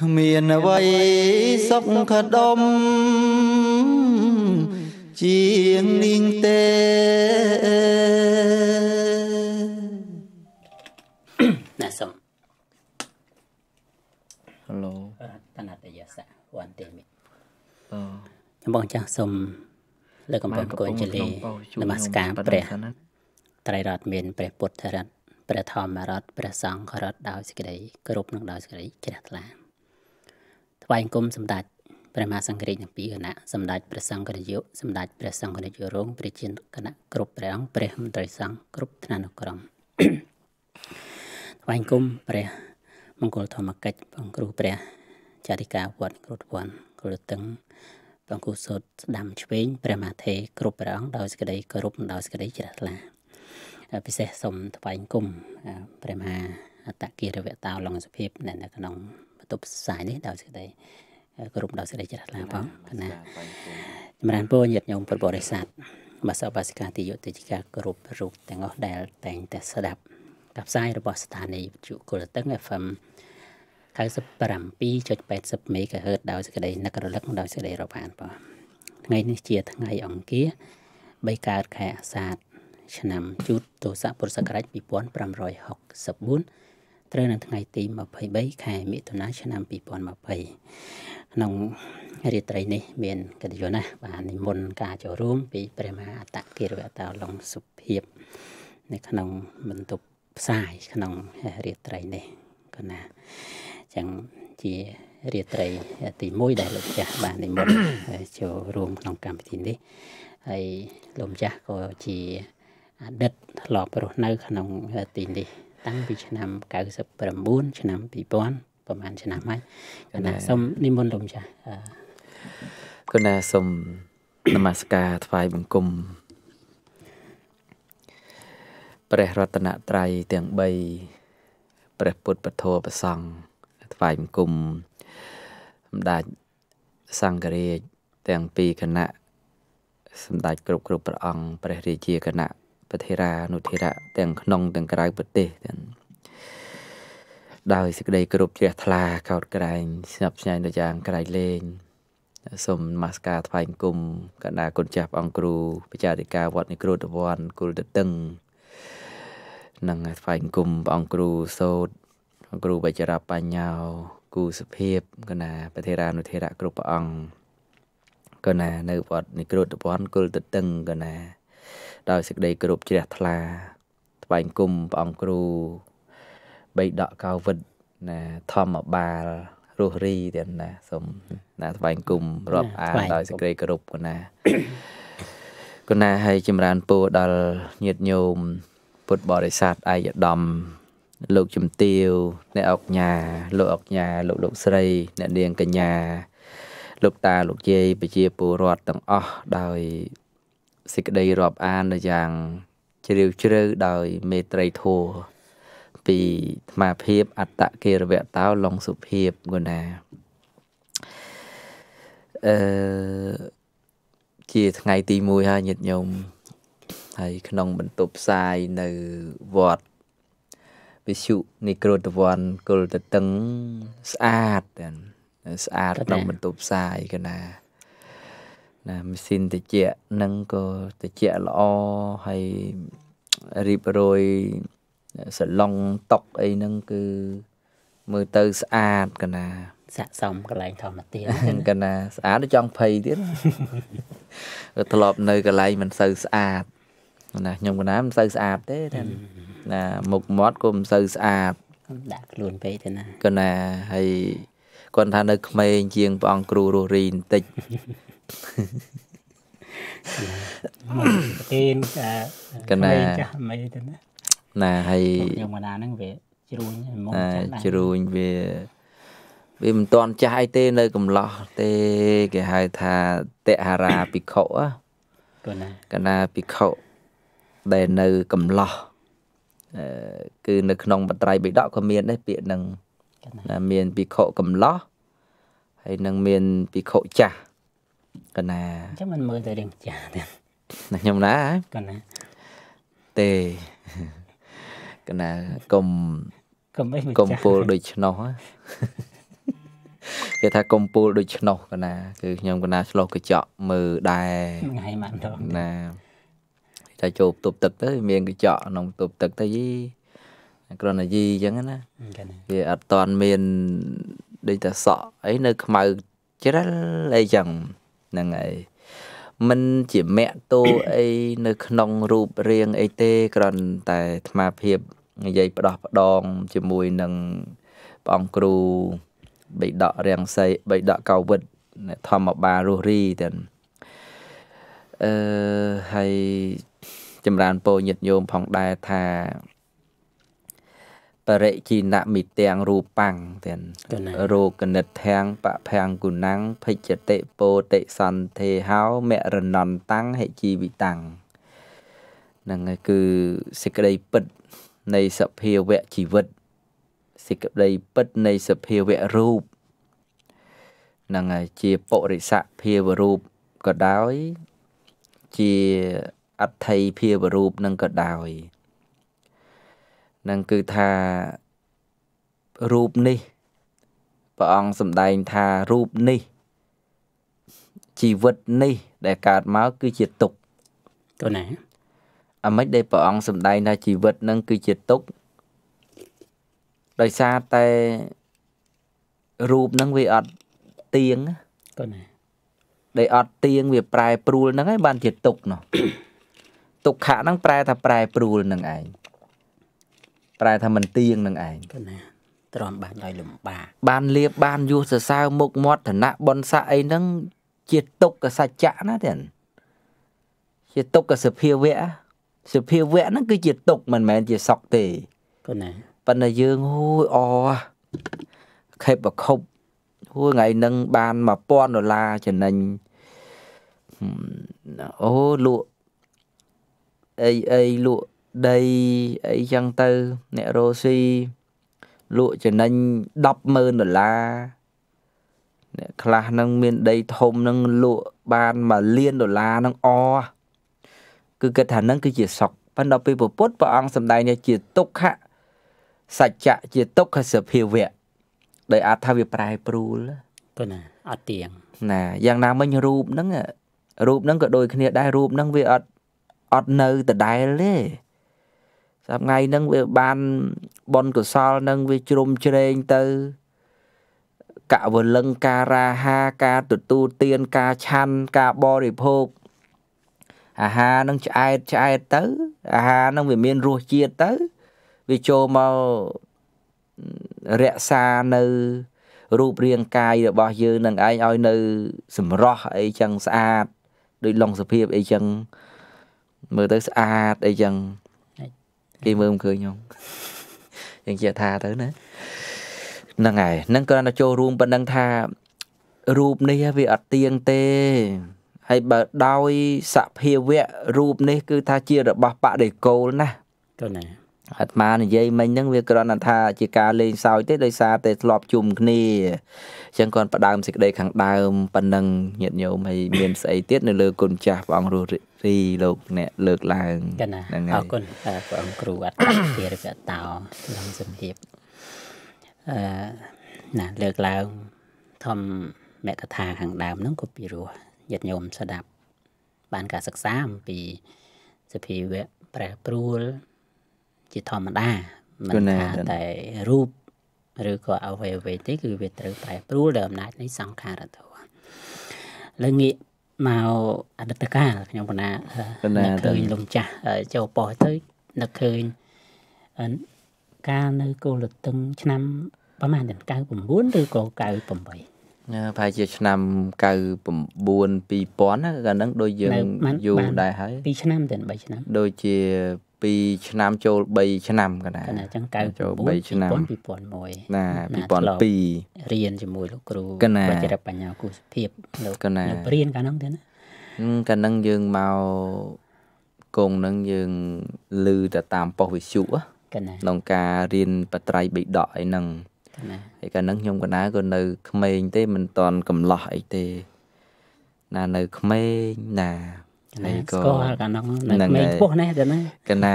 គ្មានអ្វីសុខខដុំជាងនាងទេណាសុំ Hello តណតយសៈវន្តិមិអឺបងចាស់សូមលើកកម្ពស់គោជលីនមស្ការព្រះត្រៃរតមានព្រះពុទ្ធរតព្រះធម្មរតព្រះសង្ឃរតដោយសេចក្តីគោរពនិងដោយសេចក្តីជ្រះថ្លាថ្វាយគុំសម្ដេចព្រះមហាសង្ឃរាជទាំងពីរគណៈសម្ដេចព្រះសង្ឃនាយកសម្ដេចព្រះសង្ឃនាយករងព្រះជាគណៈគ្រប់ព្រះអង្គព្រះមន្ត្រីសង្ឃគ្រប់ឋានៈក្រមថ្វាយគុំព្រះមង្គលធម្មកិច្ចបងគ្រូព្រះចារិកាវត្តគ្រូវ័នគ្រូតឹង បងគូសុតស្ដាំឆ្វេងព្រះមហាទេគ្រប់ព្រះអង្គដោយសេចក្តីគោរពដោយសេចក្តីជ្រះថ្លា ពិសេសសូមថ្វាយគុំព្រះមហាអតគិរវតាលងសុភាពនៅក្នុងទប់ផ្សាយនេះដោយសេចក្តីគោរពដោយសេចក្តីជ្រះថ្លាផងណាចម្រើនពរញាតិញោមពុទ្ធបរិស័ទបាសកបាសិកាទីយុតិជការគោរពរូបទាំងអស់ដែលតែងតែស្ដាប់ការផ្សាយរបស់ស្ថានីយ៍វិទ្យុគុលតឹង FM 97.80 MHz ដោយសេចក្តីនឹករលឹកដោយសេចក្តីរាប់អានបងថ្ងៃនេះជាថ្ងៃអង្គារ3កើតខែអាសាឍឆ្នាំជូតទសពុរសករាជ2564ត្រូវនៅថ្ងៃទី23ខែមិថុនាឆ្នាំ2020ក្នុងរាត្រីនេះមានកិត្តិយសណាស់បាននិមន្តការចូលរួម ពីព្រះមហាអតគិរវតាឡុងសុភាពនៅក្នុងបន្ទប់ផ្សាយក្នុងរាត្រីនេះក៏ណាចឹងជារាត្រីទី1ដែលលោកចាស់បាននិមន្តចូលរួម ក្នុងកម្មវិធីនេះហើយលោកម្ចាស់ក៏ជាអតីតធ្លាប់រស់នៅ ក្នុងទីនេះតាំងពីឆ្នាំ99ឆ្នាំ2000ប្រហែលឆ្នាំហើយកណាសូមនិមន្តលោកម្ចាស់កណាសូមនមស្ការ ថ្វាយបង្គំព្រះរតនត្រ័យទាំង3ព្រះពុទ្ធពធប្រសង្ឃថ្វាយបង្គំសម្ដេចសង្ឃរាជទាំងពីរគណៈសម្ដេចគ្រប់គ្រប់ព្រះអង្គព្រះរាជាគណៈពធិរានុធិរៈទាំងក្នុងទាំងក្រៅប្រទេសទាំងដោយសេចក្តីគោរពជ្រះថ្លាកោតក្រែងស្ញប់ស្ញែងទៅយ៉ាងក្រៃលែងសូមនមស្ការថ្វាយគុំកណ្ដាគុណចាស់ព្រះអង្គគ្រូបជាអធិការវត្តនិគ្រូតវ័នគុលតតឹងនិងថ្វាយគុំព្រះអង្គគ្រូសោតព្រះគ្រូបច្ចរបញ្ញោគូសភាពកណ្ដាប្រធិរានុធិរៈគ្រប់ព្រះអង្គកណ្ដានៅវត្តនិគ្រូតវ័នគុលតតឹងកណ្ដាដោយសេចក្តីគោរពជ្រះថ្លាថ្វាយគុំព្រះអង្គគ្រូបៃដកកៅវិតណាធម្មបាលរស់រីទៀតណាសូមណាថ្វាយគុំរាប់អានដោយសេចក្តីគោរពគណាគណាឲ្យចម្រើនពរដល់ញាតិញោមពុទ្ធបរិស័ទឯកឧត្តមលោកជំទាវអ្នកអុកញ៉ាលោកអុកញ៉ាលោកលោកស្រីអ្នកនាងកញ្ញា លោកតាលោកយាយប្រជាពលរដ្ឋទាំងអស់ដោយសេចក្តីរាប់អានយ៉ាង ជ្រាលជ្រៅដោយមេត្រីធัวពីអាមាភិបអត្តកិរវៈតោឡុងសុភាពគណាអឺជាថ្ងៃទី1ហើយញាតិញោមហើយក្នុងបន្ទប់ផ្សាយនៅវត្តវិសុនិក្រូតវ័នគុលតតឹងស្អាតស្អាតក្នុងបន្ទប់ផ្សាយកណាណាម៉ាស៊ីនតិចនឹងក៏តិចល្អហើយរៀបរយសាឡុងតុកអីហ្នឹងគឺមើលទៅស្អាត កណាស័កសមកន្លែងធម្មជាតិកណាស្អាតចង់ភ័យទៀតធ្លាប់នៅកន្លែងមិនសូវស្អាតណាខ្ញុំកណាមិនសូវស្អាតទេតែណាមុខមាត់ក៏មិនសូវស្អាតដាក់ខ្លួនពេកទេណាកណាហើយគាត់ថានៅក្មេងជាងព្រះអង្គគ្រូរស់រីបន្តិចគេកណ្ដាចាស់មិនទេណាណាហើយខ្ញុំកណ្ដាហ្នឹងវាជ្រួញមកចាស់ជ្រួញវាវាមិនតន់ចាស់អីទេនៅកំឡោះ ទេគេហៅថាតិហារាភិក្ខុកណ្ដាកណ្ដាភិក្ខុដែលនៅកំឡោះគឺនៅក្នុងបត្រៃបិដកក៏មានដែរពាក្យហ្នឹងមានភិក្ខុកំឡោះហើយនឹង មានភិក្ខុចាស់កណាអញ្ចឹងមិនមើលទៅរឿងចាទេណាខ្ញុំណាកណាទេកណាកុំកុំអីកុំពូល ដូចឆ្នោះគេថាកុំពូលដូចឆ្នោះកណា គឺខ្ញុំកណាឆ្លោះកញ្ចក់មើលដែរថ្ងៃមិនដល់ណាតែចូលបន្ទប់ទឹកទៅ មានកញ្ចក់ក្នុងបន្ទប់ទឹកទៅយីគ្រាន់តែយីអញ្ចឹងណាវាអត់តន់មានដូចតែសក់ អីនៅ ខ្មៅជ្រិលអីចឹងហ្នឹងហើយมันជាមាក់តោអីនៅ ក្នុងរូបរាងអីទេគ្រាន់តែអាមាភាពនិយាយផ្ដោះផ្ដង ជាមួយនឹងព្រះអង្គគ្រូបិដករាំងសីបិដកកវិតធម្មបាលរស់រីទាំងអឺហើយចម្រើនពោញាតញោមផងដែរថាបរិជីណមិទាំងរូបាំងទាំងរោគនិតធាំងបភាំងគុណังភិជ្ជតិពោតិសន្ធេហោមរណន្តังហិជីវិតាំងនឹងគឺសេចក្តីពិតនៃសភាវៈជីវិតសេចក្តីពិតនៃសភាវៈរូបនឹងជាបុរិសភាវរូបក៏ដោយ ជាអដ្ឋិភាវរូបនឹងក៏ដោយនឹងគឺថារូបនេះព្រះអង្គសម្ដែងថារូបនេះជីវិតនេះ ដែលកើតមកគឺជាទុក្ខទៅណាអ្មិចដែលព្រះអង្គសម្ដែងថាជីវិតនឹងគឺជាទុក្ខដោយសារតែរូបនឹងវាអត់ទៀងទៅណា ដែលអត់ទៀងវាប្រែប្រួលហ្នឹងឯងបានជាទុក្ខនោះទុក្ខៈហ្នឹងប្រែថាប្រែប្រួលហ្នឹងឯងប្រែថាមិនទៀងនឹងឯងកណាទ្រាំបានដោយលំបាកបានលៀបបានយសសរសើរមុខមាត់ឋានៈបនស័កអីហ្នឹងជាទុក្ខសច្ចៈណាទៀតជាទុក្ខសភាវៈសភាវៈហ្នឹងគឺជាទុក្ខមិនមែនជាសក់ទេកណាប៉ុន្តែយើងអូយអខេបបខប់ហួរថ្ងៃហ្នឹងបាន1000ដុល្លារចំណេញអូលក់អីអីលក់ដីអីចឹងទៅ អ្នករ៉ូស៊ីលក់ចំណេញ100000ដុល្លារអ្នកខ្លះនឹងមានដីធំនឹងលក់បាន1លានដុល្លារនឹងអ គឺគិតថានឹងគឺជាសក់ប៉ុន្តែពេលពពុទ្ធព្រះអង្គសម្ដែងជាទុក្ខសច្ចៈជាទុក្ខសភាវៈដោយអាចថាវាប្រែប្រួលទៅណាអត់ទៀងណាយ៉ាងណាមិញរូបហ្នឹងរូបហ្នឹងក៏ដូចគ្នាដែររូបហ្នឹងវាអត់អត់នៅដដែលទេសប្ងៃហ្នឹងវាបានបនកុសលហ្នឹងវាជ្រុំជ្រែងទៅកវលឹងការរាហាការទទួលទានការឆាន់ការបរិភោគអាហារនឹងឆ្អែតឆ្អែតទៅ អាហារនឹងវាមានរសជាតិទៅវាចូលមករក្សានៅ រូបរាងកាយរបស់យើងនឹងឯងឲ្យនៅ សម្រស់អីចឹងស្អាតដូចឡុងសភាពអីចឹងមើលទៅស្អាតអីចឹងគេមើលមិនឃើញខ្ញុំយើងជាថាទៅណាហ្នឹងហើយហ្នឹងគ្រាន់តែចូលរួមប៉ុណ្ណឹងថារូបនេះវាអត់ទៀងទេហើយបើដោយសភាវៈរូបនេះគឺថាជារបស់បដិកូលណាទៅណាអាត្មានិយាយមិញហ្នឹងវាគ្រាន់តែថាជាការលេងសើចទេដោយសារតែធ្លាប់ជុំគ្នាអញ្ចឹងគាត់ផ្ដើមសេចក្តីខាងដើមប៉ុណ្ណឹងញាតិញោមហើយមានស្អីទៀតនៅលើគុណចាស់ព្រះអង្គរស់រីលោកអ្នកលើកឡើងហ្នឹងហើយអរគុណព្រះអង្គគ្រូអត្តជារិកតោក្នុងសម្ភារអឺណាលើកឡើងធម្មមគ្គថាខាងដើមហ្នឹងក៏ពីរោះញាតិញោមស្ដាប់បានការសិក្សាអំពីសភាវៈប្រែប្រួលជាធម្មតាមិនថាតែរូបឬក៏អ្វីអ្វីទេគឺវាត្រូវប្រែប្រួលដោយអំណាចនៃសង្ខារធម៌លើងាកមកអតីតកាលខ្ញុំកណានឹកឃើញលំចាស់ចូលប៉ោះទៅនឹកឃើញកាលនៅកូលតឹង ឆ្នាំប្រហែល99ឬក៏98ប្រហែលជាឆ្នាំ99 2000ណាកាលហ្នឹងដូចយើងយូរដែរហើយ2ឆ្នាំទៅ3ឆ្នាំដូចជា2ឆ្នាំ ចូល3ឆ្នាំកណាអញ្ចឹង9ចូល3ឆ្នាំ2001ណា2002រៀនជាមួយលោកគ្រូបច្ចិរបញ្ញាគុសភាពលោកកណារៀន កាលហ្នឹងទេណាកាលហ្នឹងយើងមកគង់ហ្នឹងយើងលឺតែតាមប៉ុស្តិ៍វិទ្យុក្នុងការរៀន បត្រៃបិដកអីហ្នឹងហើយកាលហ្នឹងខ្ញុំ កណាក៏នៅក្មេង ទេ មិនតន់កំឡោះអីទេណានៅក្មេងណានេះក៏ស្គាល់កាលហ្នឹងនៅក្មេងពោះនេះទៅណា កណា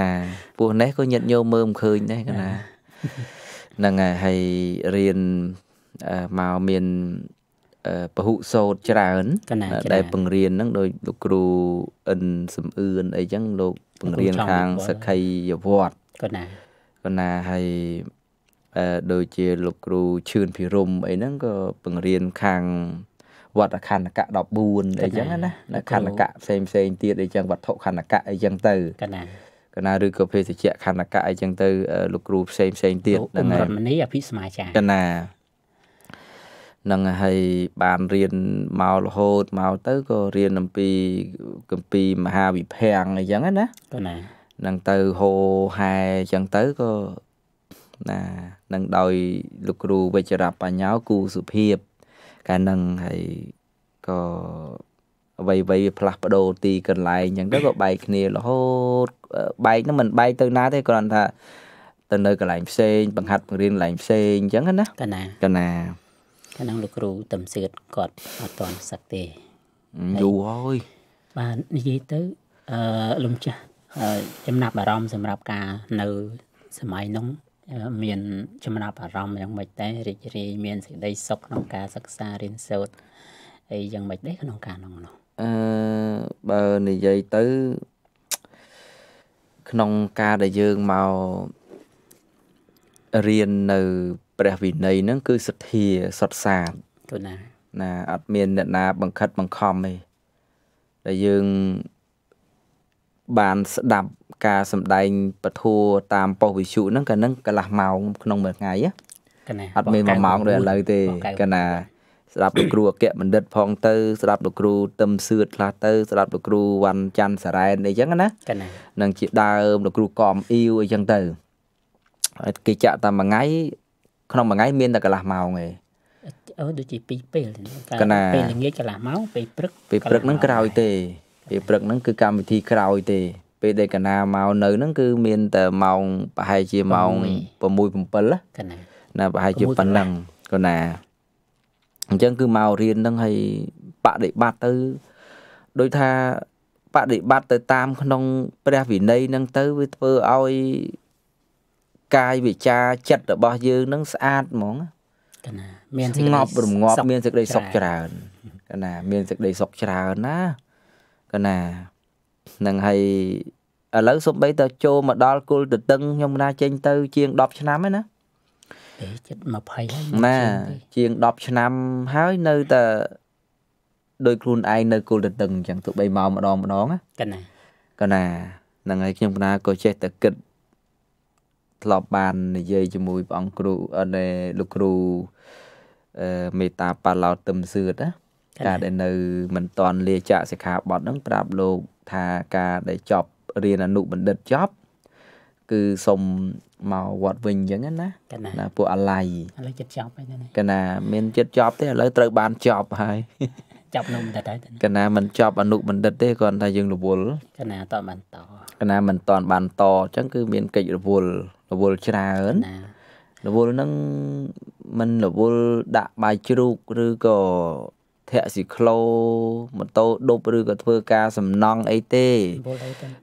ពោះនេះក៏ញាតញោមមើលមិនឃើញដែរកណាហ្នឹងហើយហើយរៀនមកមានពហុសោតច្រើនដែលបង្រៀនហ្នឹងដោយលោកគ្រូអិនសំអឿនអីចឹងលោកបង្រៀនខាងសក្ខីយវត្តក៏ណាក៏ណាហើយអឺដូចជាលោកគ្រូឈឿនភិរមអីហ្នឹងក៏បង្រៀនខាងវត្តខណ្ឌកៈ14អីចឹងណាខណ្ឌកៈផ្សេងផ្សេងទៀតអីចឹងវត្ថុខណ្ឌកៈអីចឹងទៅកណាកណាឬក៏ភេសជ្ជៈខណ្ឌកៈអីចឹងទៅលោកគ្រូផ្សេងផ្សេងទៀតហ្នឹងហើយរមណីអភិសមាចារកណានឹងហើយបានរៀនមករហូតមកទៅក៏រៀនអំពីគម្ពីរមហាវិភាំងអីចឹងណាកណានឹងទៅហោហែអញ្ចឹងទៅក៏ណានឹងដោយ លោកគ្រូវិជ្ជរបបញ្ញោគូសុភាពកាលហ្នឹងហើយក៏អ្វីអ្វីផ្លាស់ប្ដូរទីកន្លែងអញ្ចឹងទៅក៏បែកគ្នារហូតបែកហ្នឹងមិនបែកទៅណាទេគ្រាន់ថាទៅនៅកន្លែងផ្សេងបង្ហាត់បង្រៀនកន្លែងផ្សេងអញ្ចឹងណាកណាកណាកណ្ដងលោកគ្រូតំសឿតគាត់អត់តន់សឹកទេយូរហើយបាទនិយាយទៅអឺលំចាស់ចំណាប់អារម្មណ៍សម្រាប់ការនៅសម័យនោះមានចំណាប់អារម្មណ៍យ៉ាងម៉េចដែររីករាយមានសេចក្តីសុខក្នុងការសិក្សារៀនសូត្រអីយ៉ាងម៉េចដែរក្នុងការនោះនោះអឺបើនិយាយទៅក្នុងការដែលយើងមករៀននៅព្រះវិន័យហ្នឹងគឺសទ្ធាសុតសាទទៅណា ណាអត់មានអ្នកណា បង្ខិតបង្ខំទេដែលយើងបានស្ដាប់ការសម្ដែងពធัวតាមប៉ុស្តិ៍វិទ្យុហ្នឹងក៏នឹងកន្លះម៉ោងក្នុងមួយថ្ងៃណាអត់មានមួយម៉ោងដូចឥឡូវទេកណា ស្ដាប់លោកគ្រូអគ្គបណ្ឌិតផងទៅស្ដាប់លោកគ្រូទឹមសឿតខ្លះទៅស្ដាប់លោកគ្រូវ៉ាន់ច័ន្ទសារ៉ែនអីចឹងណានឹងជាដើមលោកគ្រូកំអ៊ីវអីចឹងទៅគេចាក់តាមមួយថ្ងៃ ក្នុងមួយថ្ងៃមានតែកន្លះម៉ោងឯងអូដូចជាពីរពេលកណាពេលល្ងាចកន្លះម៉ោងពេលព្រឹកពេលព្រឹកហ្នឹងក្រោយទេពេលព្រឹកហ្នឹងគឺកម្មវិធីក្រោយទេពេលដែលកណាមកនៅហ្នឹងគឺ មានតែម៉ោងប្រហែលជាម៉ោង6 7កណាណាប្រហែលជាប៉ុណ្ណឹងកណាអញ្ចឹងគឺមករៀនហ្នឹងហើយបដិបត្តិទៅដោយថាបដិបត្តិទៅតាម ក្នុងព្រះវិន័យហ្នឹងទៅវាធ្វើឲ្យកាយវិចាចិត្តរបស់យើងហ្នឹងស្អាតហ្មងកណាមានសេចក្តីរងាប់មានសេចក្តីសុខច្រើនកណាមានសេចក្តីសុខច្រើនណាកណានឹងហើយឥឡូវសូម្បីតចូលមកដល់គុលទទឹងខ្ញុំណាចេញទៅ ជាង10ឆ្នាំហើយណាជិត20ហើយណាជាង10ឆ្នាំហើយនៅតែដោយខ្លួនឯងនៅគុលទទឹងអញ្ចឹងទោះបីមកម្ដងម្ដងណាកណាកណាហ្នឹងហើយខ្ញុំណាក៏ចេះតែគិតធ្លាប់បាននិយាយជាមួយព្រះអង្គគ្រូអត់ទេលោកគ្រូអឺមេតាប៉ាឡោតឹមសឿតណាការដែលនៅមិនតាន់លាចាកសិក្ខាបទហ្នឹងប្រាប់លោកថាការដែលចប់រៀនអនុបណ្ឌិតចប់គឺសុំមកវត្តវិញអញ្ចឹងណាណាពួកអាឡៃឥឡូវចិត្តចប់ហើយកណា មានចិត្តចប់ទេឥឡូវត្រូវបានចប់ហើយចប់នំតើតើកណាមិនចប់អនុបណ្ឌិតទេគ្រាន់តែយើងរវល់កណាតបានតកណាមិនតបានតអញ្ចឹងគឺមានកិច្ចរវល់រវល់ច្រើនរវល់នឹងមិនរវល់ដាក់បាយជ្រូកឬក៏ធាក់ស៊ីក្លូម៉ូតូដប់ឬក៏ធ្វើការសំណង់អីទេ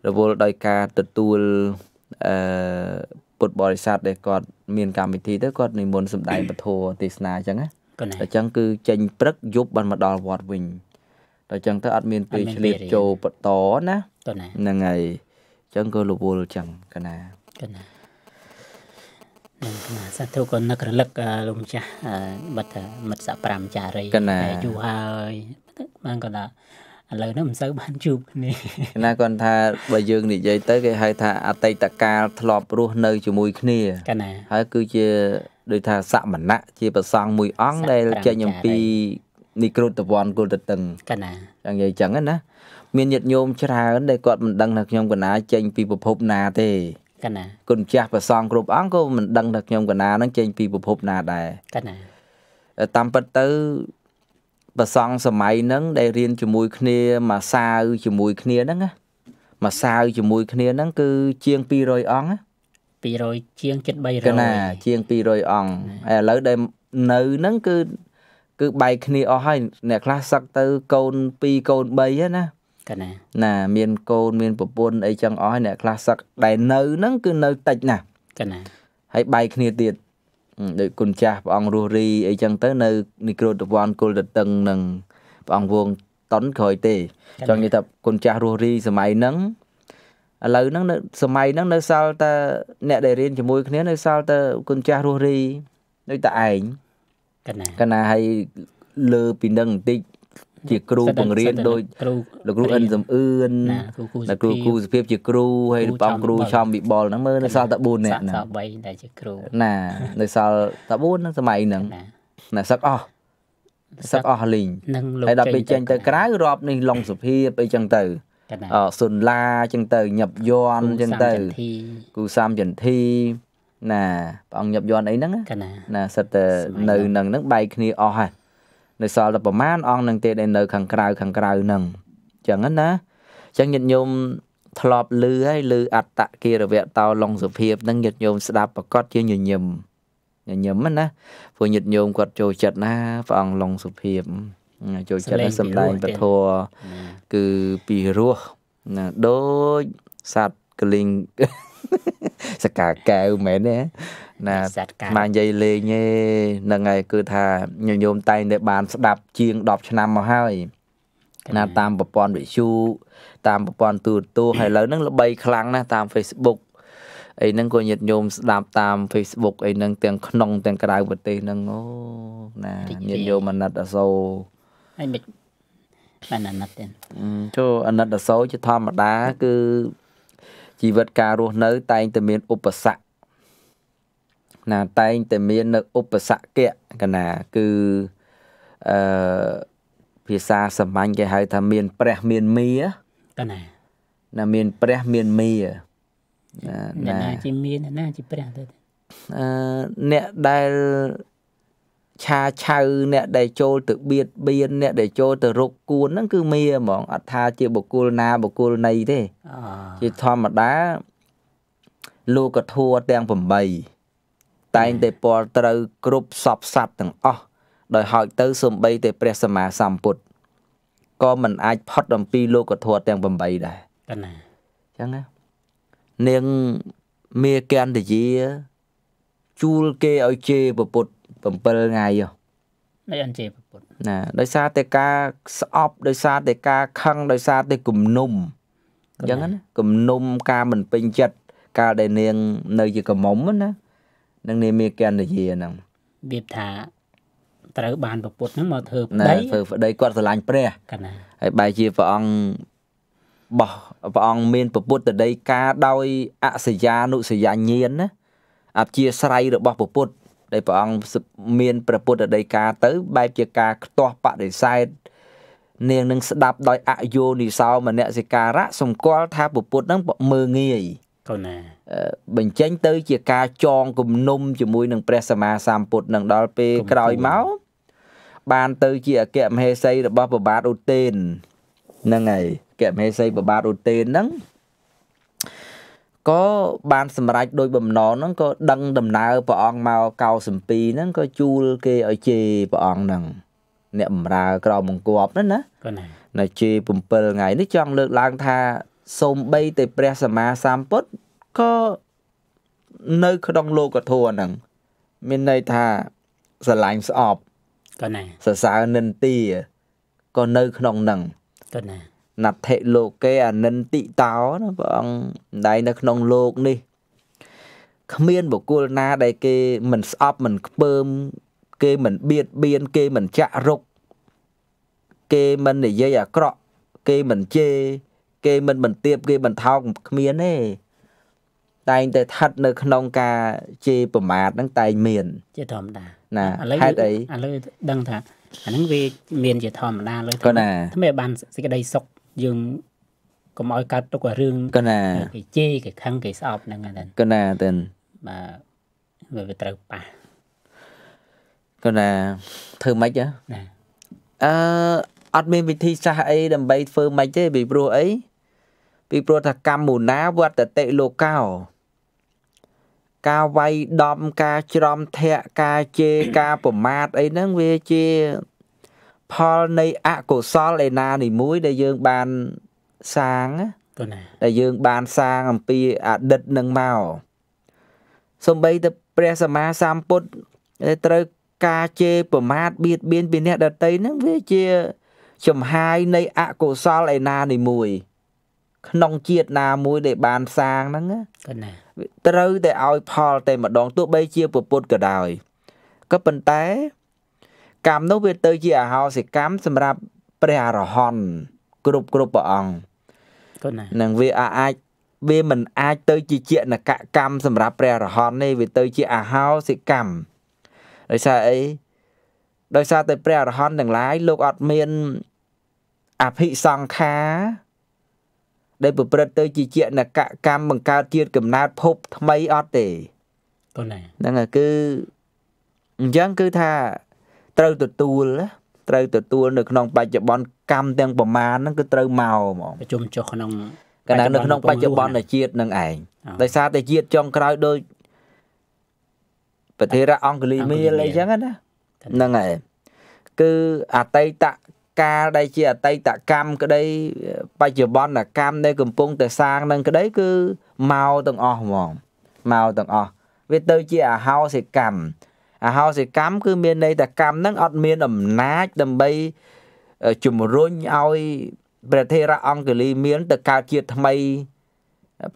រវល់ដោយការទទួលអឺពុទ្ធបរិស័ទដែលគាត់មានកម្មវិធីទៅគាត់និមន្តសម្ដែងពធទេសនាអញ្ចឹងណាអញ្ចឹងគឺចេញព្រឹកយប់បានមកដល់វត្តវិញដល់អញ្ចឹងទៅអត់មានពេលឆ្លៀតចូលបន្តណាហ្នឹងហើយអញ្ចឹងក៏រវល់អញ្ចឹងកណាកណាសាធុក៏នឹករលឹកលោកម្ចាស់បាត់ថាមិត្តសកម្មចារីយូរហើយបានក៏ថាឥឡូវហ្នឹងមិនសូវបានជួបគ្នាណាគាត់ថាបើយើងនិយាយទៅគេហៅថាអតីតកាលធ្លាប់រស់នៅជាមួយគ្នាកណា ហើយគឺជាដូចថាសមណៈជា ប្រសងមួយអង្គដែលចេញអំពីនិក្រូតវ័នគុលតតឹង កណាចឹងនិយាយចឹងណាមានញាតិញោមច្រើនដែលគាត់មិនដឹងថាខ្ញុំកណាចេញពីប្រភពណាទេកណាគុណម្ចាស់ប្រសងគ្រប់អង្គក៏មិនដឹងថាខ្ញុំកណានឹងចេញពីប្រភពណាដែរកណាតាមពិតទៅប្រសងសម័យហ្នឹង ដែលរៀនជាមួយ គ្នាមួយសាវជាមួយគ្នាហ្នឹងណាមួយសាវជាមួយគ្នាហ្នឹងគឺជាង200អង្គ200ជាងជិត300កណា ជាង200អង្គហើយឥឡូវដែលនៅហ្នឹងគឺគឺបែកគ្នាអស់ហើយអ្នកខ្លះសឹកទៅ កូន2កូន3ហ្នឹងណាកណាណាមាន កូនមានប្រពន្ធអីចឹងអស់អ្នក ខ្លះសឹកដែលនៅហ្នឹងគឺនៅតិចណាស់កណាហើយបែកគ្នាទៀតដោយគុណចាស់ព្រះអង្គរស់រីអីចឹងទៅ នៅនិក្រូតវ័នគុលតតឹងនឹងព្រះអង្គវងតុនក្រោយទេចង់និយាយថាគុណចាស់រស់រីសម័យហ្នឹងឥឡូវហ្នឹង នៅសម័យហ្នឹងនៅសល់តែអ្នកដែលរៀនជាមួយគ្នានៅសល់តែគុណចាស់រស់រីដូចតែឯងកណាកណាហើយលើពីនឹងបន្តិចជាគ្រូបង្រៀនដោយលោកគ្រូអិនសំអឿនលោកគ្រូគូសុភាពជាគ្រូហើយលោកបងគ្រូចំវិបលហ្នឹងមើលនៅសល់តែ4នាក់ហ្នឹងសល់3ដែលជាគ្រូណានៅសល់តែ4ហ្នឹងសម័យហ្នឹងណាសឹកអស់សឹកអស់លីងហើយដល់ពេលចេញទៅក្រៅរອບនេះឡុងសុភាពអីចឹងទៅអសុនឡាចឹងទៅញឹបយន់ចឹងទៅគូសំចន្ទធីណាព្រះអង្គញឹបយន់អីហ្នឹងណាសិតតែនៅនឹងហ្នឹងបែកគ្នាអស់ហើយនៅសល់តែប្រមាណអង្គនឹងទេដែលនៅខាងក្រៅខាងក្រៅហ្នឹងអញ្ចឹងណាអញ្ចឹងញាតិញោមធ្លាប់លឺហើយលឺអត្តគិរវៈតោឡុងសុភាពហ្នឹងញាតិញោមស្ដាប់ប្រកបជាញញឹមញញឹមណាព្រោះញាតិញោមគាត់ចូលចិត្តណាព្រះអង្គឡុងសុភាពចូលចិត្តសម្ដែងពធគឺពីរោះណាដូចសត្វកលិងសកាកែវមែនទេណាមកនិយាយលេងទេហ្នឹងហើយគឺថាញញោមតែងតែបានស្ដាប់ជាង10ឆ្នាំមកហើយណាតាមប្រព័ន្ធវិទ្យុតាមប្រព័ន្ធទូរទស្សន៍ហើយឥឡូវហ្នឹងល្បីខ្លាំងណាស់តាម Facebook អីហ្នឹងក៏ញាតញោមស្ដាប់តាម Facebook អីហ្នឹងទាំងក្នុងទាំងក្រៅប្រទេសហ្នឹងអូណាញាតញោមអាណិតអសូរហើយមិនបានអាណិតទេចូលអាណិតអសូរជាធម្មតាគឺជីវិតការរស់នៅ តែងតែមានឧបសគ្គណាតែងតែមាននៅឧបសគ្គកណាគឺអឺភាសាសាមញ្ញគេហៅថាមានព្រះមានមាកណា ណាមានព្រះមានមាណាណាជាមានណាជាព្រះទៅអឺអ្នកដែលឆាឆៅអ្នកដែលចូលទៅបៀតបៀនអ្នកដែលចូលទៅរកគួនហ្នឹង គឺមាហ្មងអត់ថាជាបុគ្គលណាបុគ្គលណីទេជាធម្មតាលោកធัวទាំង8តែងតែពលត្រូវគ្រប់សពសត្វទាំងអស់ដោយហោចទៅ សំបីតែព្រះសម្មាសម្ពុទ្ធក៏មិន អាចផុតអំពីលោកធម៌ទាំង8ដែរតើណាអញ្ចឹងណានាងមេកន្តយាជួលគេឲ្យជេរពុទ្ធ7ថ្ងៃហ៎ដូចអញ្ជេរពុទ្ធណាដោយសារតែការស្អប់ដោយសារតែការខឹងដោយសារតែគំនុំអញ្ចឹងណាគំនុំការមិនពេញចិត្តកាលដែលនាងនៅជាកមុំណានិងនាមាកណ្ដយាហ្នឹងវាថាត្រូវបានប្រពុតហ្នឹងមកធ្វើប្តីធ្វើប្តីគាត់ស្រឡាញ់ព្រះកណាហើយបែរជាព្រះអង្គបោះព្រះអង្គមានប្រពុតតដីកាដោយអសយានុសយាញានណាអព្យាស្រ័យរបស់ប្រពុតដែលព្រះអង្គមានប្រពុតតដីកាទៅ បែបជាការខ្ទាស់បដិសេធនាងនឹងស្ដាប់ដោយអយោនិសោមនសិការៈសម្គាល់ថាពុទ្ធនឹងមើងងាយកូនណាបញ្ចេញទៅជាការចងគំនុំជាមួយនឹងព្រះសម្មាសម្ពុទ្ធនឹងដល់ពេលក្រោយមកបានទៅជាអគ្គមហេសីរបស់ប្របាទឧទេនហ្នឹងហើយអគ្គមហេសីប្របាទឧទេនហ្នឹងក៏បានសម្រេចដោយ បំណងហ្នឹងក៏ដឹងដំណើរព្រះអង្គមកកៅសំពីហ្នឹងក៏ជួលគេឲ្យជេរព្រះអង្គហ្នឹងអ្នកបម្រើក្រមង្គប់ហ្នឹងណាណាជេរ7ថ្ងៃនេះចង់លើកឡើងថាសូម្បីតែព្រះសម្មាសម្ពុទ្ធក៏នៅក្នុងលោកធម៌ហ្នឹងមានន័យថាស្រឡាញ់ស្អប់ក៏ណាសរសើរនិន្ទាក៏នៅក្នុងហ្នឹងក៏ណាណដ្ឋិលោកេអនិន្តិតោណាព្រះអង្គម្ដាយនៅក្នុងលោកនេះគ្មានបុគ្គលណាដែលគេមិនស្អប់មិនខ្ពើម គេមិនបៀតបៀនគេមិនចាក់រុកគេមិននិយាយអាក្រក់គេមិនជេរគេមិនបន្ទាបគេបន្ថោកគ្មានទេតែងតែស្ថិតនៅ ក្នុងការជេរប្រមាថហ្នឹង តែងមាន ជាធម្មតាណាហេតុអីឥឡូវដឹងថាអាហ្នឹងវា មានជា ធម្មតាលើគាត់ណាថ្មីបានសេចក្តីសុខយើងកុំឲ្យកើតទុករឿងគាត់ណាគេជេរគេខឹងគេស្អប់ហ្នឹងហ្នឹងគាត់ណាទៅបាទវាត្រូវប៉ះគាត់ណាធ្វើម៉េចណាអឺអត់មានវិធីសាស្ត្រអីដើម្បីធ្វើម៉េចទេពីព្រោះអីពីព្រោះថាកម្មមុណាវត្តតិលោកោការវាយដំការច្រំធាក់ការជេរការប្រមាថអីហ្នឹងវាជា ផលនៃអកុសលឯណានីមួយ ដែលយើងបានសាងទៅណាដែលយើងបានសាងអំពីអតីតនឹងមកសំបីតែព្រះសម្មាសម្ពុទ្ធដែលត្រូវការជេរប្រមាថបៀតបៀនពីអ្នកដតីហ្នឹងវាជាចំហាយនៃអកុសលឯណានីមួយក្នុងជាតិណាមួយដែលបាន សាងហ្នឹងកណាត្រូវតែឲ្យផលតែម្ដងទោះបីជាពពុតក៏ដោយក៏ប៉ុន្តែកម្មនោះវាទៅជាអហោសិកម្មសម្រាប់ព្រះអរហន្តគ្រប់គ្រប់ព្រះអង្គកណានឹងវាអាចវាមិនអាចទៅ ជាជាណកកម្មសម្រាប់ព្រះអរហន្តទេវាទៅជាអហោសិកម្មដោយសារអីដោយសារតែព្រះអរហន្តទាំងឡាយ លោកអត់មានអភិសង្ខារដែលប្រព្រឹត្តទៅជាជាណកកម្មបង្កើតជាតិកំណើតភព ថ្មីអត់ទេប៉ុណ្ណាហ្នឹងគឺអញ្ចឹងគឺថាត្រូវទទួលត្រូវទទួលនៅក្នុង បច្ចុប្បន្នកម្មទាំងប្រមាណហ្នឹងគឺត្រូវមកហ្មងប្រជុំចុះក្នុងកណ្ដាលនៅក្នុងបច្ចុប្បន្នជាតិនឹងឯងដោយសារតែជាតិចុងក្រោយដោយប្រទេសរអង្គលីមៀលអីចឹងណាហ្នឹងហើយគឺអតីតកាលដែលជាអតីតកម្មក្តីបច្ចុប្បន្នកម្មដែលកំពុងតែសាងនឹងក្តីគឺមកទាំងអស់ហ្មងមកទាំងអស់វាទៅជាអហោសិកម្មអហោសិកម្មគឺមានន័យថាកម្មហ្នឹងអត់មានអំណាចដើម្បីជំរុញឲ្យព្រះធេរៈអង្គលីមានទៅកើតជាថ្មី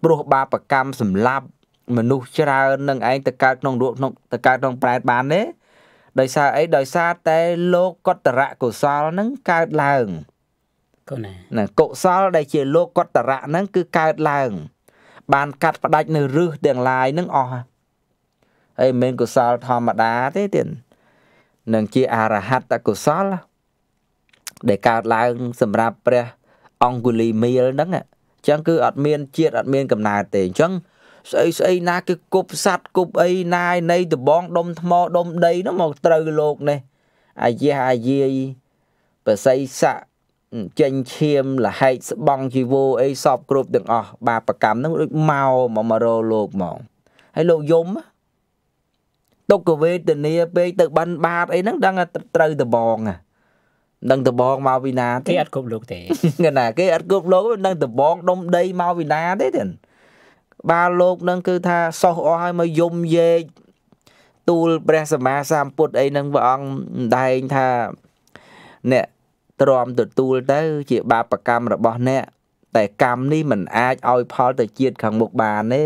ព្រោះបាបកម្មសម្លាប់ មនុស្សច្រើននឹងឯងទៅកើតក្នុងរូបក្នុងទៅកើតក្នុងប្រែតបានទេដោយសារអីដោយសារតែលោកកតរៈកុសលនឹងកើតឡើងកូនណាណាកុសលដែលជាលោកកតរៈហ្នឹងគឺកើតឡើង បានកាត់ផ្ដាច់នៅរឹសទាំងឡាយហ្នឹងអស់ហើយមិនមែនកុសលធម្មតាទេទៀតនឹងជាអរហត្តកុសល ដែលកើតឡើង សម្រាប់ព្រះ អង្គុលីមៀលហ្នឹងអញ្ចឹងគឺអត់មានជាតិអត់មានកំណើតទេអញ្ចឹងស្អីស្អីណាគេគប់សัตว์គប់អីណាយនៃដបងដុំថ្មដុំដីនោះមកត្រូវលោកនេះអាយះអាយាយបស័យស័កចេញឈាមលហែកស្បង់ជីវោអីសពគ្រប់ទាំងអស់បាបកម្មនឹងដូចមកមកមករលោកមកហើយលោកយំទុក្ខវេទនាពេកទៅបានបាតអីហ្នឹងដឹងត្រូវដបងហ្នឹងដឹងដបងមកពីណាទេគេអត់គ្រប់លោកទេគេណាគេអត់គ្រប់លោកដឹងដបងដុំដីមកពីណាទេទេបាលលោកនឹងគឺថាសោះអស់ហើយមកយំយេកទូលព្រះសម្មាសម្ពុទ្ធអីនឹងព្រះអង្គម្ដែងថាអ្នកទ្រាំទទួលទៅជាបាបកម្មរបស់អ្នកតែកម្មនេះมันអាចឲ្យផលទៅជាតិខាងមុខបានទេ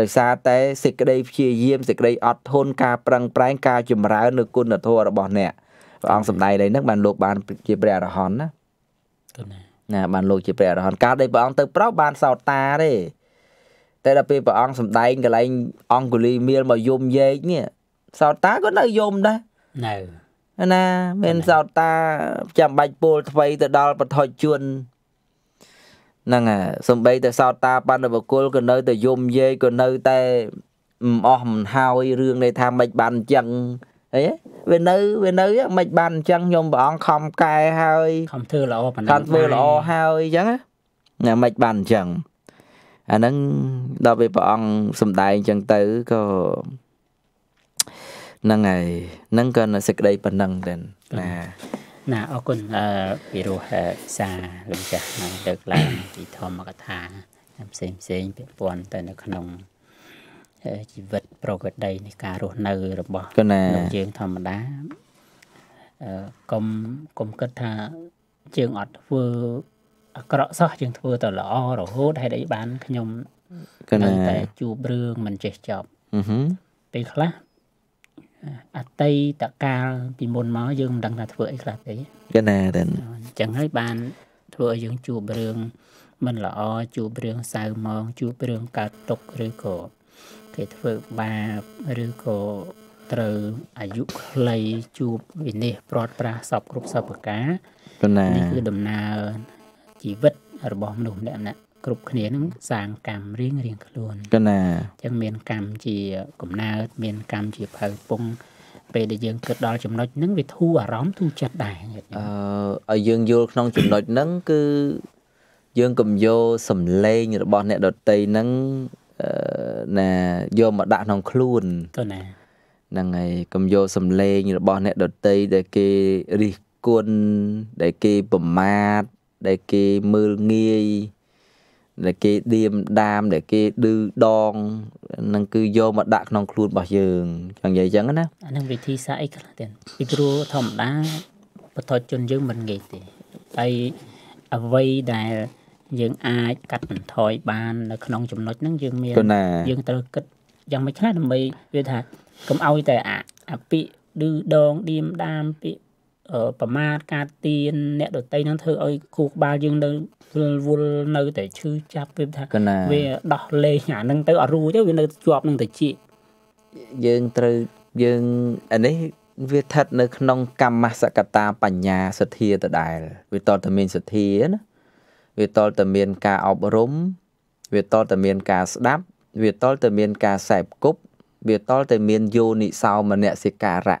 ដោយសារតែសេចក្តីព្យាយាមសេចក្តីអត់ធន់ការប្រឹងប្រែងការចម្រើននៅគុណធម៌របស់អ្នកព្រះអង្គសម្ដែងនេះហ្នឹងបានលោកបានជាព្រះអរហន្តណាណាបានលោកជាព្រះអរហន្តកាលដែលព្រះអង្គទៅប្រោសបានសោតាទេតែដល់ពេលព្រះអង្គសំដែងកន្លែងអង្គលីមៀលមកយំយែកនេះសោតាក៏នៅយំដែរនៅណាមានសោតាចាំបាច់ពោលថ្មីទៅដល់បថុជជនហ្នឹងសំបីតែសោតាបណ្ឌបកុលក៏នៅតែយំយែកក៏នៅតែមិនអស់មិនហើយរឿងនៃថាមិនបានអញ្ចឹងអីវានៅវានៅមិនបានអញ្ចឹងខ្ញុំព្រះអង្គខំកែហើយខំធ្វើល្អប៉ុណ្ណាខំធ្វើល្អហើយអញ្ចឹងណាមិនបានអញ្ចឹងអាហ្នឹងដល់ពេលព្រះអង្គសំដែងចឹងទៅក៏ហ្នឹងហើយហ្នឹងក៏នៅសេចក្តីប៉ុណ្ណឹងទៅណាណាអរគុណអឺពីរោះសាលោកចាស់នៅលើកឡើងពីធម្មកថាផ្សេងផ្សេងពាក់ព័ន្ធទៅនៅក្នុងជីវិតប្រកបដីនៃការរស់នៅរបស់លោកយើងធម្មតាអឺកុំកុំគិតថាយើងអត់ធ្វើអាក្រក់សោះយើងធ្វើទៅល្អរហូតហេតុអីបានខ្ញុំនៅតែជួបរឿងមិនចេះចប់ពេលខ្លះអតីតកាលពីមុនមកយើងមិនដឹងថាធ្វើអីខ្លះទេគណាតែអញ្ចឹងហើយបានធ្វើឲ្យយើងជួបរឿងមិនល្អជួបរឿងសៅម៉ងជួបរឿងកើតទុកឬក៏គេធ្វើបាបឬក៏ត្រូវអាយុខ្លីជួបវិនិច្ឆ័យព្រាត់ប្រាសសពគ្រប់សពប្រការប៉ុន្តែនេះគឺដំណើរជីវិតរបស់មនុស្សម្នាក់ម្នាក់គ្រប់គ្នានឹងសាងកម្មរៀងរៀងខ្លួនកណាអញ្ចឹងមានកម្មជាកំណើតមានកម្មជាផៅពងពេលដែលយើងគិតដល់ចំណុចហ្នឹងវាធូរអារម្មណ៍ធូរចិត្តដែរអឺឲ្យយើងយល់ក្នុង ចំណុចហ្នឹងគឺយើងកំយោសំឡេងរបស់ អ្នកដតីហ្នឹងអឺណាយកមកដាក់ក្នុងខ្លួនទៅណាហ្នឹងហើយកំយោសំឡេងរបស់អ្នកដតីដែលគេរិះគន់ដែលគេប្រមាថដែលគេមើលងាយដែលគេដៀមដាមដែលគេឌឺដងនឹងគឺយកមកដាក់ក្នុងខ្លួនរបស់យើងចង់និយាយអញ្ចឹងណាអានឹងវិធីសាស្ត្រអីខ្លះទៀតពីព្រោះធម្មតាបទជនយើងមិនងាយទេហើយអ្វីដែលយើងអាចកាត់បន្ថយបាន នៅក្នុងចំណុចហ្នឹងយើងមានយើងត្រូវគិតយ៉ាងម៉េចខ្លះដើម្បីវាថាកុំឲ្យតែអាពាក្យឌឺដងឌៀមដាមពាក្យប្រមាថការទៀនអ្នកដតីនឹងធ្វើឲ្យគូក្បាលយើងនៅវល់នៅតែឈឺចាប់ពេលថាវាដោះលែងអានឹងទៅអត់រួចទេវានៅជាប់នឹងតិចយើងត្រូវយើងអានេះវាស្ថិតនៅក្នុងកម្មសកតាបញ្ញាសទ្ធាដដែល វាតតមានសទ្ធាណាវាតតមានការអប់រំ វាតតមានការស្ដាប់ វាតតមានការសែបគប់វាតតមានយោនិសោមនសិការៈ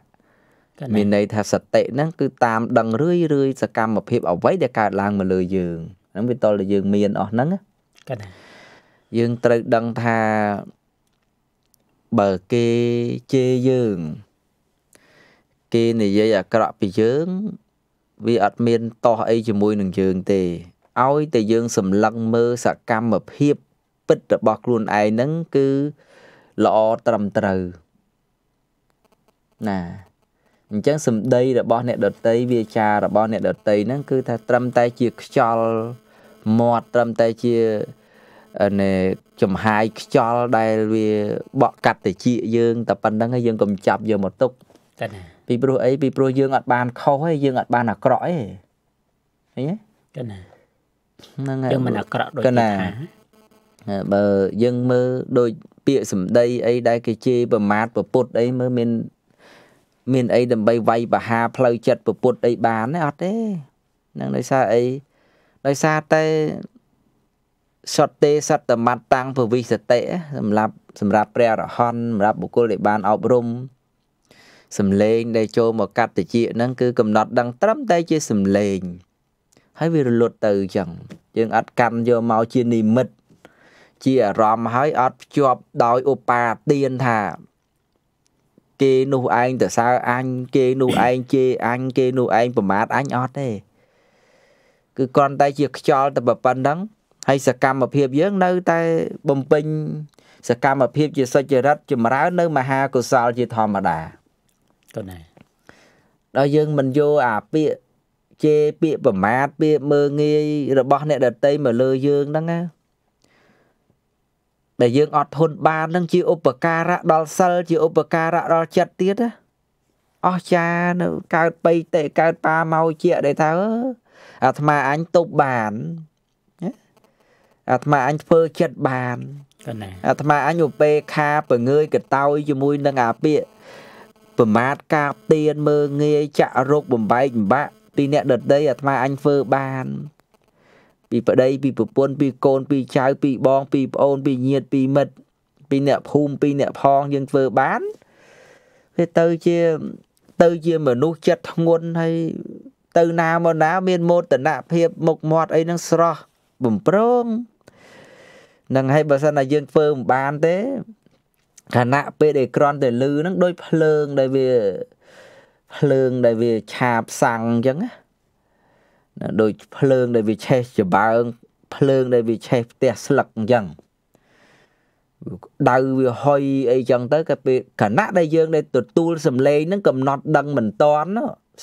មានន័យថាសតិហ្នឹងគឺតាមដឹងរឿយរឿយសកម្មភាពអ្វីដែលកើតឡើងមកលើយើងហ្នឹងវាតលតែយើងមានអស់ហ្នឹងកណ្ណាយើងត្រូវដឹងថាបើគេជេរយើងគេនិយាយអាក្រក់ពីយើង វាអត់មានតោះអីជាមួយនឹងយើងទេឲ្យតែយើងសម្លឹងមើលសកម្មភាព ពិតរបស់ខ្លួនឯងហ្នឹងគឺល្អត្រឹមត្រូវណាអញ្ចឹងសម្ដីរបស់អ្នកដតីវាចារបស់អ្នកដតីហ្នឹងគឺថាត្រឹមតែជាខ្យល់មាត់ត្រឹមតែជានៃចំហាយខ្យល់ដែលវាបក់កាត់តិចយើងតែប៉ុណ្្នឹងហើយយើងកុំចាប់យកមកទុកចាណាពីព្រោះអីពីព្រោះយើងអត់បានខុសទេយើងអត់បានអាក្រក់ទេឃើញទេចាណាហ្នឹងហើយយើងមិនអាក្រក់ដូចគេថាបើយើងមើលដូចពាក្យសម្ដីអីដែលគេជេរប្រមាថប្រពុតអីមើលមានមានអីដើម្បីវាយបហាផ្លូវចិត្តពុទ្ធអីបានទេអត់ទេនឹងដោយសារអីដោយសារតែសតេសត្តមត្តតាំងពវិសតិសម្រាប់សម្រាប់ព្រះរហន្តសម្រាប់បុគ្គលដែលបានអប់រំសំលេងដែលចូលមកកាត់តិចហ្នឹងគឺកំណត់ដឹង ត្រឹមតែជាសំលេង ហើយវារលត់ទៅអញ្ចឹងយើងអត់កាន់យកមកជានិមិត្តជាអារម្មណ៍ហើយអត់ភ្ជាប់ដោយឧបាទានថាគេនោះឯងតសើអញគេនោះឯងជេរអញគេនោះឯងប្រមាថអញអត់ទេគឺគ្រាន់តែជាខ្យល់តែប៉ុណ្្នឹងហើយសកម្មភាពយើងនៅតែបំពេញសកម្មភាពជាសុចរិតចម្រើននៅមហាកុសលជាធម្មតាក៏ណែដល់យើងមិនយកអាពាក្យជេរពាក្យប្រមាថពាក្យមើងងាយរបស់ អ្នកដតីមកលើយើងហ្នឹងណាដែលយើងអត់ធន់បាននឹងជាឧបការៈដល់សិលជាឧបការៈដល់ចិត្តទៀតណាអស្ចារនៅកើតបីតេកើតប៉ាមកជាដែលថាអាត្មាអញទប់បានអាត្មាអញធ្វើចិត្តបានអាត្មាអញឧបេខាពងើយកតោយជាមួយនឹងអាពាកប្រមាថការទៀនមើងាយចាក់រោគបំបែកបំបាក់ពីអ្នកដតីអាត្មាអញធ្វើបានពីប្តីពីប្រពន្ធពីកូនពីចៅពីបង ពីប្អូនពីញាតិពីមិត្តពីអ្នកភូមិពីអ្នកផងយើងធ្វើបាន វាទៅជា ទៅជាមនុស្សចិត្តធ្ងន់ហើយទៅណាមកណា មានមោទនភាពមុខមាត់អីហ្នឹងស្រស់បំប្រងនឹងហើយបើសិនតែយើងធ្វើមិនបានទេខណៈពេលដែលក្រន់តែលឺហ្នឹងដូចភ្លើង ដែលវាភ្លើងដែលវាឆាបសាំងអញ្ចឹងណាដូចភ្លើងដែលវាឆេះច្បើងភ្លើងដែលវាឆេះផ្ទះស្លឹកអញ្ចឹងដៅវាហុយអីចឹងទៅក៏ពេលគណៈដែលយើងដែលទទួលសម្លេងហ្នឹងកំណត់ដឹងមិនតាន់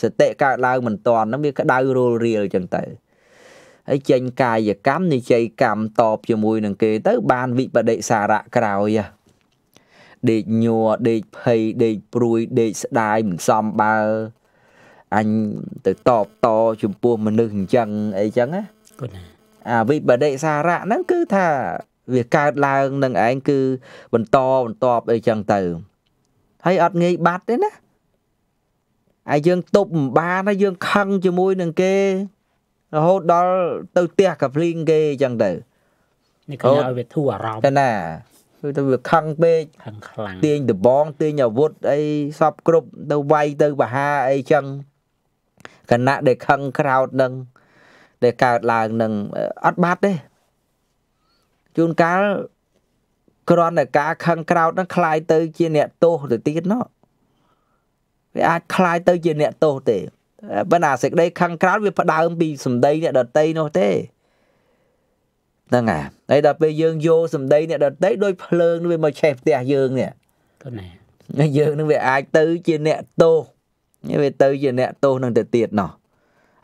សតិកើតឡើងមិនតាន់ហ្នឹងវាក្តៅរូលរៀលចឹងទៅហើយចេញកាយកម្មនិច័យកម្មតបជាមួយនឹងគេទៅ បានវិបដិសារៈក្រោយដេកញ័រដេកភ័យដេកព្រួយដេកស្ដាយមិនសមបើអញទៅតបតចំពោះមនុស្សអញ្ចឹងអីចឹងណាគុណអាវិបដិសារៈហ្នឹងគឺថាវាកើតឡើងនឹងឯងគឺបន្តបន្តអីចឹងទៅហើយអត់ងាយបាត់ទេណាហើយយើងទប់មិនបានហើយយើងខឹងជាមួយនឹងគេរហូតដល់ទៅផ្ទះកាភ្លីងគេអញ្ចឹងទៅនេះគេឲ្យវាធូរអារម្មណ៍ទៅណាគឺទៅវាខឹងពេកខឹងខ្លាំងទាញដបងទាញអាវុធអីសពគ្រប់ទៅវាយទៅបហាអីចឹងគណៈដែលខឹងក្រោតនឹងដែលកើតឡើងនឹងអត់បាត់ទេជួនកាលគ្រាន់តែការខឹងក្រោតនឹងคล้ายទៅ ជាអ្នកទោសទៅទៀតណោះវាអាចคล้ายទៅជាអ្នកទោសទេបើណាសេចក្តីខឹងក្រោតវាផ្ដើមពីសម្ដីអ្នកដតីនោះទេហ្នឹងហើយហើយដល់ពេលយើងយកសម្ដីអ្នកដតីដោយភ្លើងវាមកឆេះផ្ទះយើងនេះគាត់ណាយើងនឹងវា អាចទៅជាអ្នកទោសវាទៅជាអ្នកទោសនឹងទៅទៀតណោះ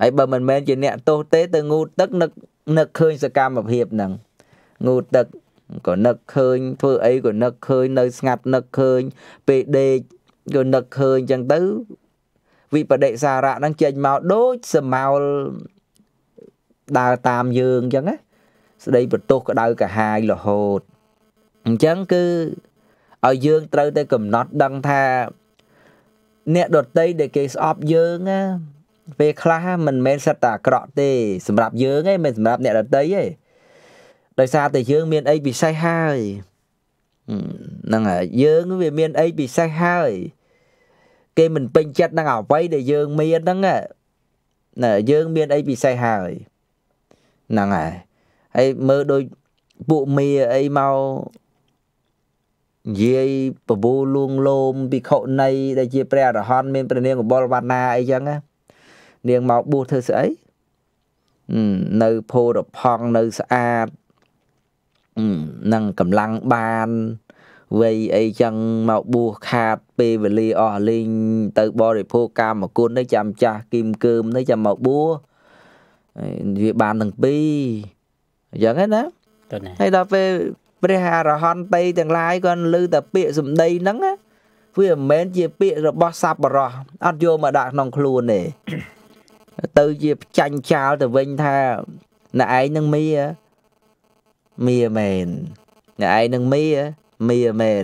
ហើយបើមិនមែនជាអ្នកទោសទេទៅងូតទឹកនឹកនឹកឃើញសកម្មភាពហ្នឹងងូតទឹកក៏នឹកឃើញធ្វើអីក៏នឹកឃើញនៅស្ងាត់នឹកឃើញពេលដេកក៏នឹកឃើញអញ្ចឹងទៅវិបដិសារៈហ្នឹងចេញមកដូចសមោលដើរតាមយើងអញ្ចឹងណាស្ដីបន្ទោសក្តៅកាហាយរហូតអញ្ចឹងគឺឲ្យយើងត្រូវតែកំណត់ ដឹងថាអ្នកដតីដែលគេស្អប់យើងណាពេលខ្លះមិនមែនសិតតែអាក្រក់ទេសម្រាប់យើងឯងមិនសម្រាប់អ្នកដតីទេដោយសារតែយើងមានអីពិសេសហើយហ្នឹងហើយយើងវាមានអីពិសេសហើយគេមិនពេញចិត្តនឹងអ្វីដែលយើងមានហ្នឹងណាយើងមានអីពិសេសហើយហ្នឹងហើយហើយមើលដូចពួកមីអីមកនិយាយបបូលួងលោមភិក្ខុនីដែលជាព្រះអរហន្តមានព្រះនាងកបលវណ្ណាអីចឹងណានាងមកបួសធ្វើស្អីនៅភោរផង់នៅស្អាតនឹងកម្លាំងបានវ័យអីចឹងមកបួសខាតពេលវេលាអស់លីងទៅបរិភោគកាមគុណនេះចាំចាស់គីមកើមនេះចាំមកបួសវាបានទាំងពីរអញ្ចឹងណាហើយដល់ពេលព្រះអរហន្តីទាំងឡាយគាត់លើតែពាក្យសម្ដីហ្នឹងវាមិនមែនជាពាក្យរបស់សប្បុរសអត់យកមកដាក់ក្នុងខ្លួនទេទៅជាចាញ់ចាលទៅវិញថាណែឯងនឹងមីមីមែនណែឯងនឹងមីមីមែន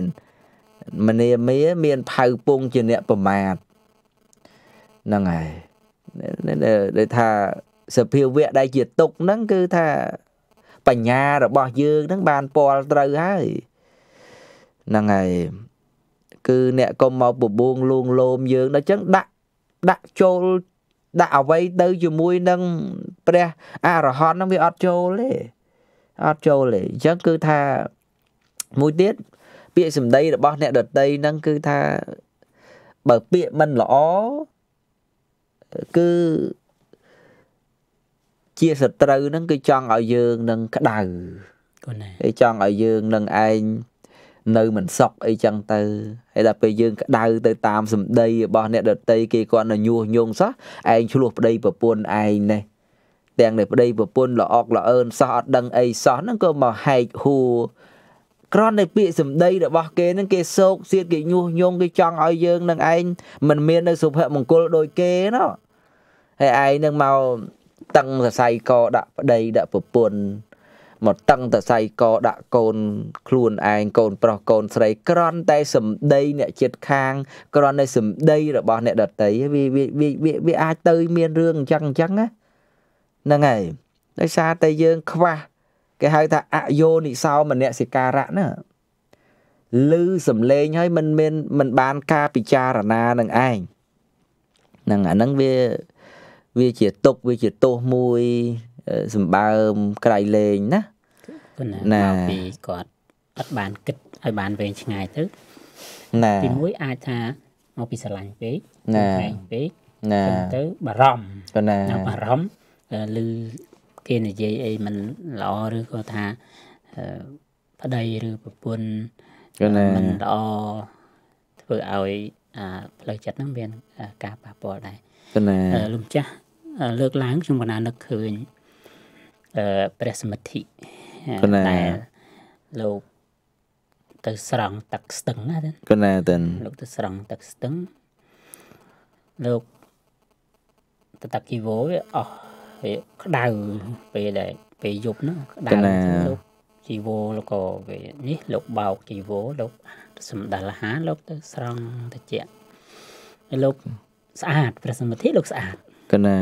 មនីមីមានផៅពងជាអ្នកប្រមាថហ្នឹងហើយដែលថាសភាវៈដែលជាទុកហ្នឹងគឺថាបញ្ញារបស់យើងនឹងបានពលត្រូវហើយហ្នឹងហើយគឺអ្នកកុំមកបបួងលួងលោមយើងដល់ចឹងដាក់ដាក់ចូលដាក់អវ័យទៅជាមួយនឹងព្រះអរហន្តហ្នឹងវាអត់ចូលទេអត់ចូលទេអញ្ចឹងគឺថាមួយទៀតពាក្យសម្ដីរបស់អ្នកដតីហ្នឹងគឺថាបើពាក្យមិនល្អគឺជាសត្រូវនឹងគឺចង់ឲ្យយើងនឹងក្តៅគុណឯចង់ឲ្យយើងនឹងឯងនៅមិនសុខអីចឹងទៅហើយដល់ពេលយើងក្តៅទៅតាមសម្ដីរបស់អ្នកដតីគេគាត់នៅញុះញង់សោះឯងឆ្លោះប្តីប្រពន្ធឯងនេះទាំងនេះប្តីប្រពន្ធល្អអកល្អអើនសោះអត់ដឹងអីសោះហ្នឹងក៏មកហែកហួរក្រន់តែពាក្យសម្ដីរបស់គេហ្នឹងគេសោកសៀតគេញុះញង់គេចង់ឲ្យយើងនឹងឯងមិនមាននៅសុភមង្គលដូចគេណោះហើយឯងនឹងមកតឹងសរសៃកដាក់ប្តីដាក់ប្រពន្ធមកតឹងសរសៃកដាក់កូន ខ្លួនឯងកូន ប្រុសកូនស្រីក្រន់តែសម្ដីអ្នកចិត្តខាង ក្រន់តែសម្ដីរបស់អ្នកដតីវាវាវាអាចទៅមានរឿងអញ្ចឹងអញ្ចឹងណាហ្នឹងហើយដោយសារតែយើងខ្វះគេហៅថាអយោនិសោមនសិការៈណាឮសំឡេងហើយមិនមានមិនបានការពិចារណានឹងឯងហ្នឹងអាហ្នឹងវាវាជាទុកវាជាទោសមួយសម្បើមក្រៃលែងណាណាពីគាត់អត់បាន គិតឲ្យបានវែងឆ្ងាយទៅណាទីមួយអាចថាមកពីស្រឡាញ់ពេកណាពេកណាទៅបារម្ភទៅណាបារម្ភឬគេនិយាយអីមិនល្អឬក៏ថាប្តីឬប្រពន្ធក៏ណាមិនល្អធ្វើឲ្យផ្លូវចិត្តហ្នឹងមាន ការប៉ះពាល់ដែរទៅណាលោកម្ចាស់លើកឡើងខ្ញុំក៏ណានឹកឃើញអឺព្រះសមិទ្ធិដែលលោកទៅស្រង់ទឹកស្ទឹងណាកណាតិនលោកទៅស្រង់ទឹកស្ទឹងលោកទៅតាក់ជីវោវាអស់វាក្តៅពេលដែលពេលយប់នោះក្តៅលោកជីវោលោកក៏វានេះ លោកបោកជីវោលោកសម្ដលហាលោក ទៅស្រង់តិចលោកស្អាតព្រះសមិទ្ធិលោកស្អាតកណា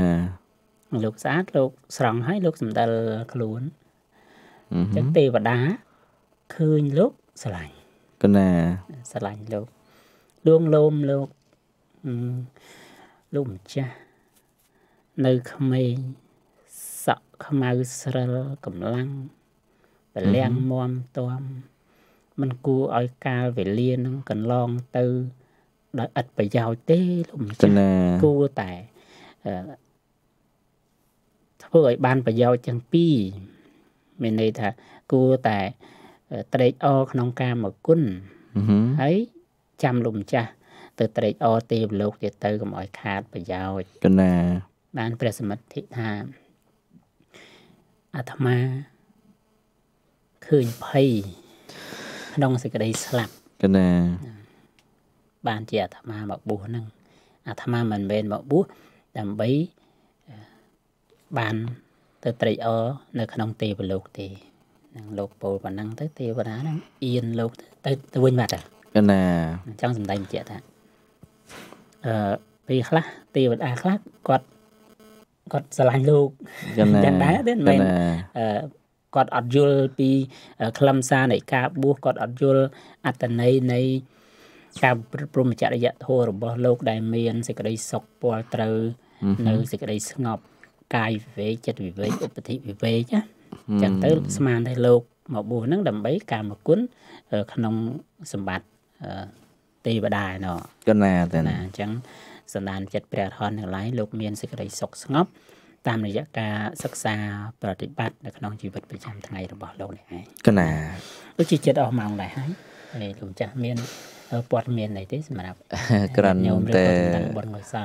លោកស្អាតលោកស្រង់ហើយលោកសម្ដិលខ្លួនអញ្ចឹងទេវតាឃើញលោកស្រឡាញ់កណាស្រឡាញ់លោកលួងលោមលោកលោកម្ចាស់នៅក្មេងសក់ខ្មៅស្រិលកម្លាំងពលាំងមមតមមិនគួរឲ្យកាលវេលានឹងកន្លងទៅ ដោយឥតប្រយោជន៍ទេលោកម្ចាស់គួរតែធ្វើឲ្យបានប្រយោជន៍ទាំងពីរមានន័យថាគួរតែត្រេកអរក្នុងការមកគុណហើយចាំលោកម្ចាស់ទៅត្រេកអរទេវលោកទៀតទៅកុំឲ្យខាតប្រយោជន៍កណាបានព្រះសមិទ្ធិថា អាត្មាឃើញភ័យក្នុងសេចក្តីស្លាប់កណាបានជាអាត្មាមកបួសហ្នឹងអាត្មាមិនមែនមកបួសដើម្បីបានទៅត្រេកអរនៅ ក្នុង ទេវលោកទេនឹងលោកពោលប៉ុណ្ណឹង ទៅទេវតាហ្នឹងអៀនលោកទៅទៅវិញបាត់ទៅណាចង់សំដែងបញ្ជាក់ថាអឺពេលខ្លះទេវតាខ្លះគាត់គាត់ស្រឡាញ់លោកចឹងដែរទេមិនមែនអឺគាត់អត់យល់ពីខ្លឹមសារនៃការបួសគាត់អត់យល់អត្តន័យនៃការប្រព្រំចរិយធម៌របស់លោក ដែលមានសេចក្តីសុខពលត្រូវនៅសេចក្តីស្ងប់ កាយវិវេកចិត្តវិវេកឧបតិវិវេកណាចឹងទៅស្មានតែលោកមកបួសហ្នឹងដើម្បីកាមគុណក្នុងសម្បត្តិទេវតាណោះគណាតែណាអញ្ចឹងសន្តានចិត្តព្រះរហន្តទាំងឡាយលោកមានសេចក្តីសុខស្ងប់តាមរយៈការសិក្សាប្រតិបត្តិនៅក្នុងជីវិតប្រចាំថ្ងៃរបស់លោកនេះឯងគណាដូចជាចិត្តអស់ម៉ោងដែរហើយលោកចាស់មានព័ត៌មានអីទេសម្រាប់ក្រាន់តែបុណ្យកុសល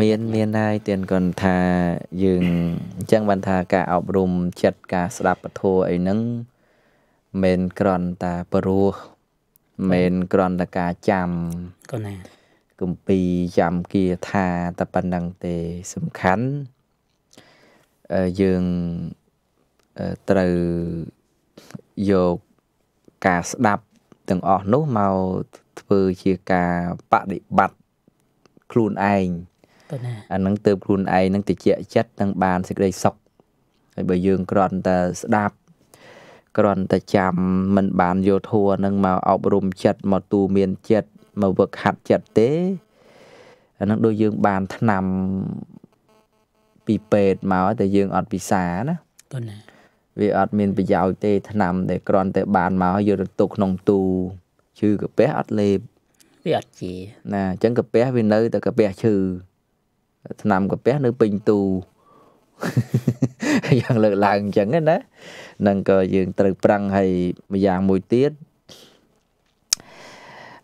មានមានដែរទៀតគាត់ថាយើងអញ្ចឹងបានថាការ អប់រំចិត្តការស្ដាប់ពធអីហ្នឹងមិនក្រន់តាព្រោះមិនក្រន់តាការចាំកូនណាគម្ពីចាំគៀថាតែប៉ុណ្្នឹងទេ សំខាន់យើងត្រូវយកការស្ដាប់ទាំងអស់នោះមកធ្វើជាការបដិបត្តិខ្លួនឯងអានឹងទៅខ្លួនឯងនឹងតិចចិត្តនឹងបានសេចក្តីសុខហើយបើយើងគ្រាន់តែស្ដាប់គ្រាន់តែចាំមិនបានយល់ធัวនឹងមកអប់រំចិត្តមកទូមានចិត្តមកវឹកហាត់ចិត្តទេអានឹងដូចយើងបានឆ្នាំពីពេទ្យមកតែយើងអត់ពិសាណាគាត់ណាវាអត់មានប្រយោជន៍ទេថ្នាំតែគ្រាន់តែបានមកយកទៅទុកក្នុងទូឈឺកាពះអត់លេបវាអត់ជាណាអញ្ចឹងកាពះវានៅតែកាពះឈឺថ្នាំកាពះនៅពេញទូយ៉ាងលើកឡើងអញ្ចឹងណានឹងក៏យើងត្រូវប្រឹងហើយម្យ៉ាងមួយទៀត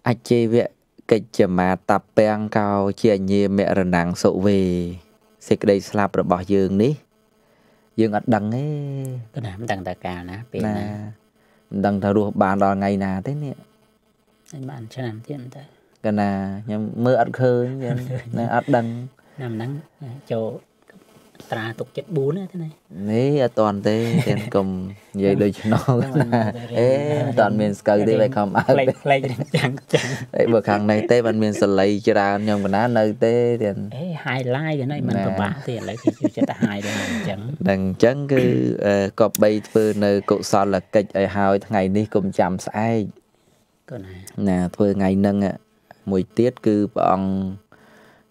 អជេវៈកិច្ចមាតពាំងកោជាញាមរណងសុវេសេចក្តីស្លាប់របស់យើងនេះយើងអត់ដឹងទេទៅណាមិនដឹងតើកាលណាពេលណាមិនដឹងថារស់បានដល់ថ្ងៃណាទេនេះអញបានឆ្នាំទៀតតើកាលណាខ្ញុំមើលអត់ឃើញខ្ញុំអត់ដឹងណាមិនដឹងចូលត្រាទុកចិត្ត4ណាណានេះអត់តាន់ទេទាំងកុំនិយាយដូចឆ្នោអេអត់តាន់មានស្កូវទេបែរខំអើផ្លេចផ្លេចចាំងចាំងអេបើខាងនេះទេបានមានសលៃច្រើនខ្ញុំកណានៅទេទាំងអេ highlight ហ្នឹងមិនប្របាក់ទេឥឡូវគេជួយចិត្តទៅ high ដែរអញ្ចឹងដល់អញ្ចឹងគឺកបបីធ្វើនៅកុសលកិច្ចឲ្យហើយថ្ងៃ នេះកុំចាំស្អែកកូនណាធ្វើថ្ងៃហ្នឹងមួយទៀតគឺព្រះអង្គ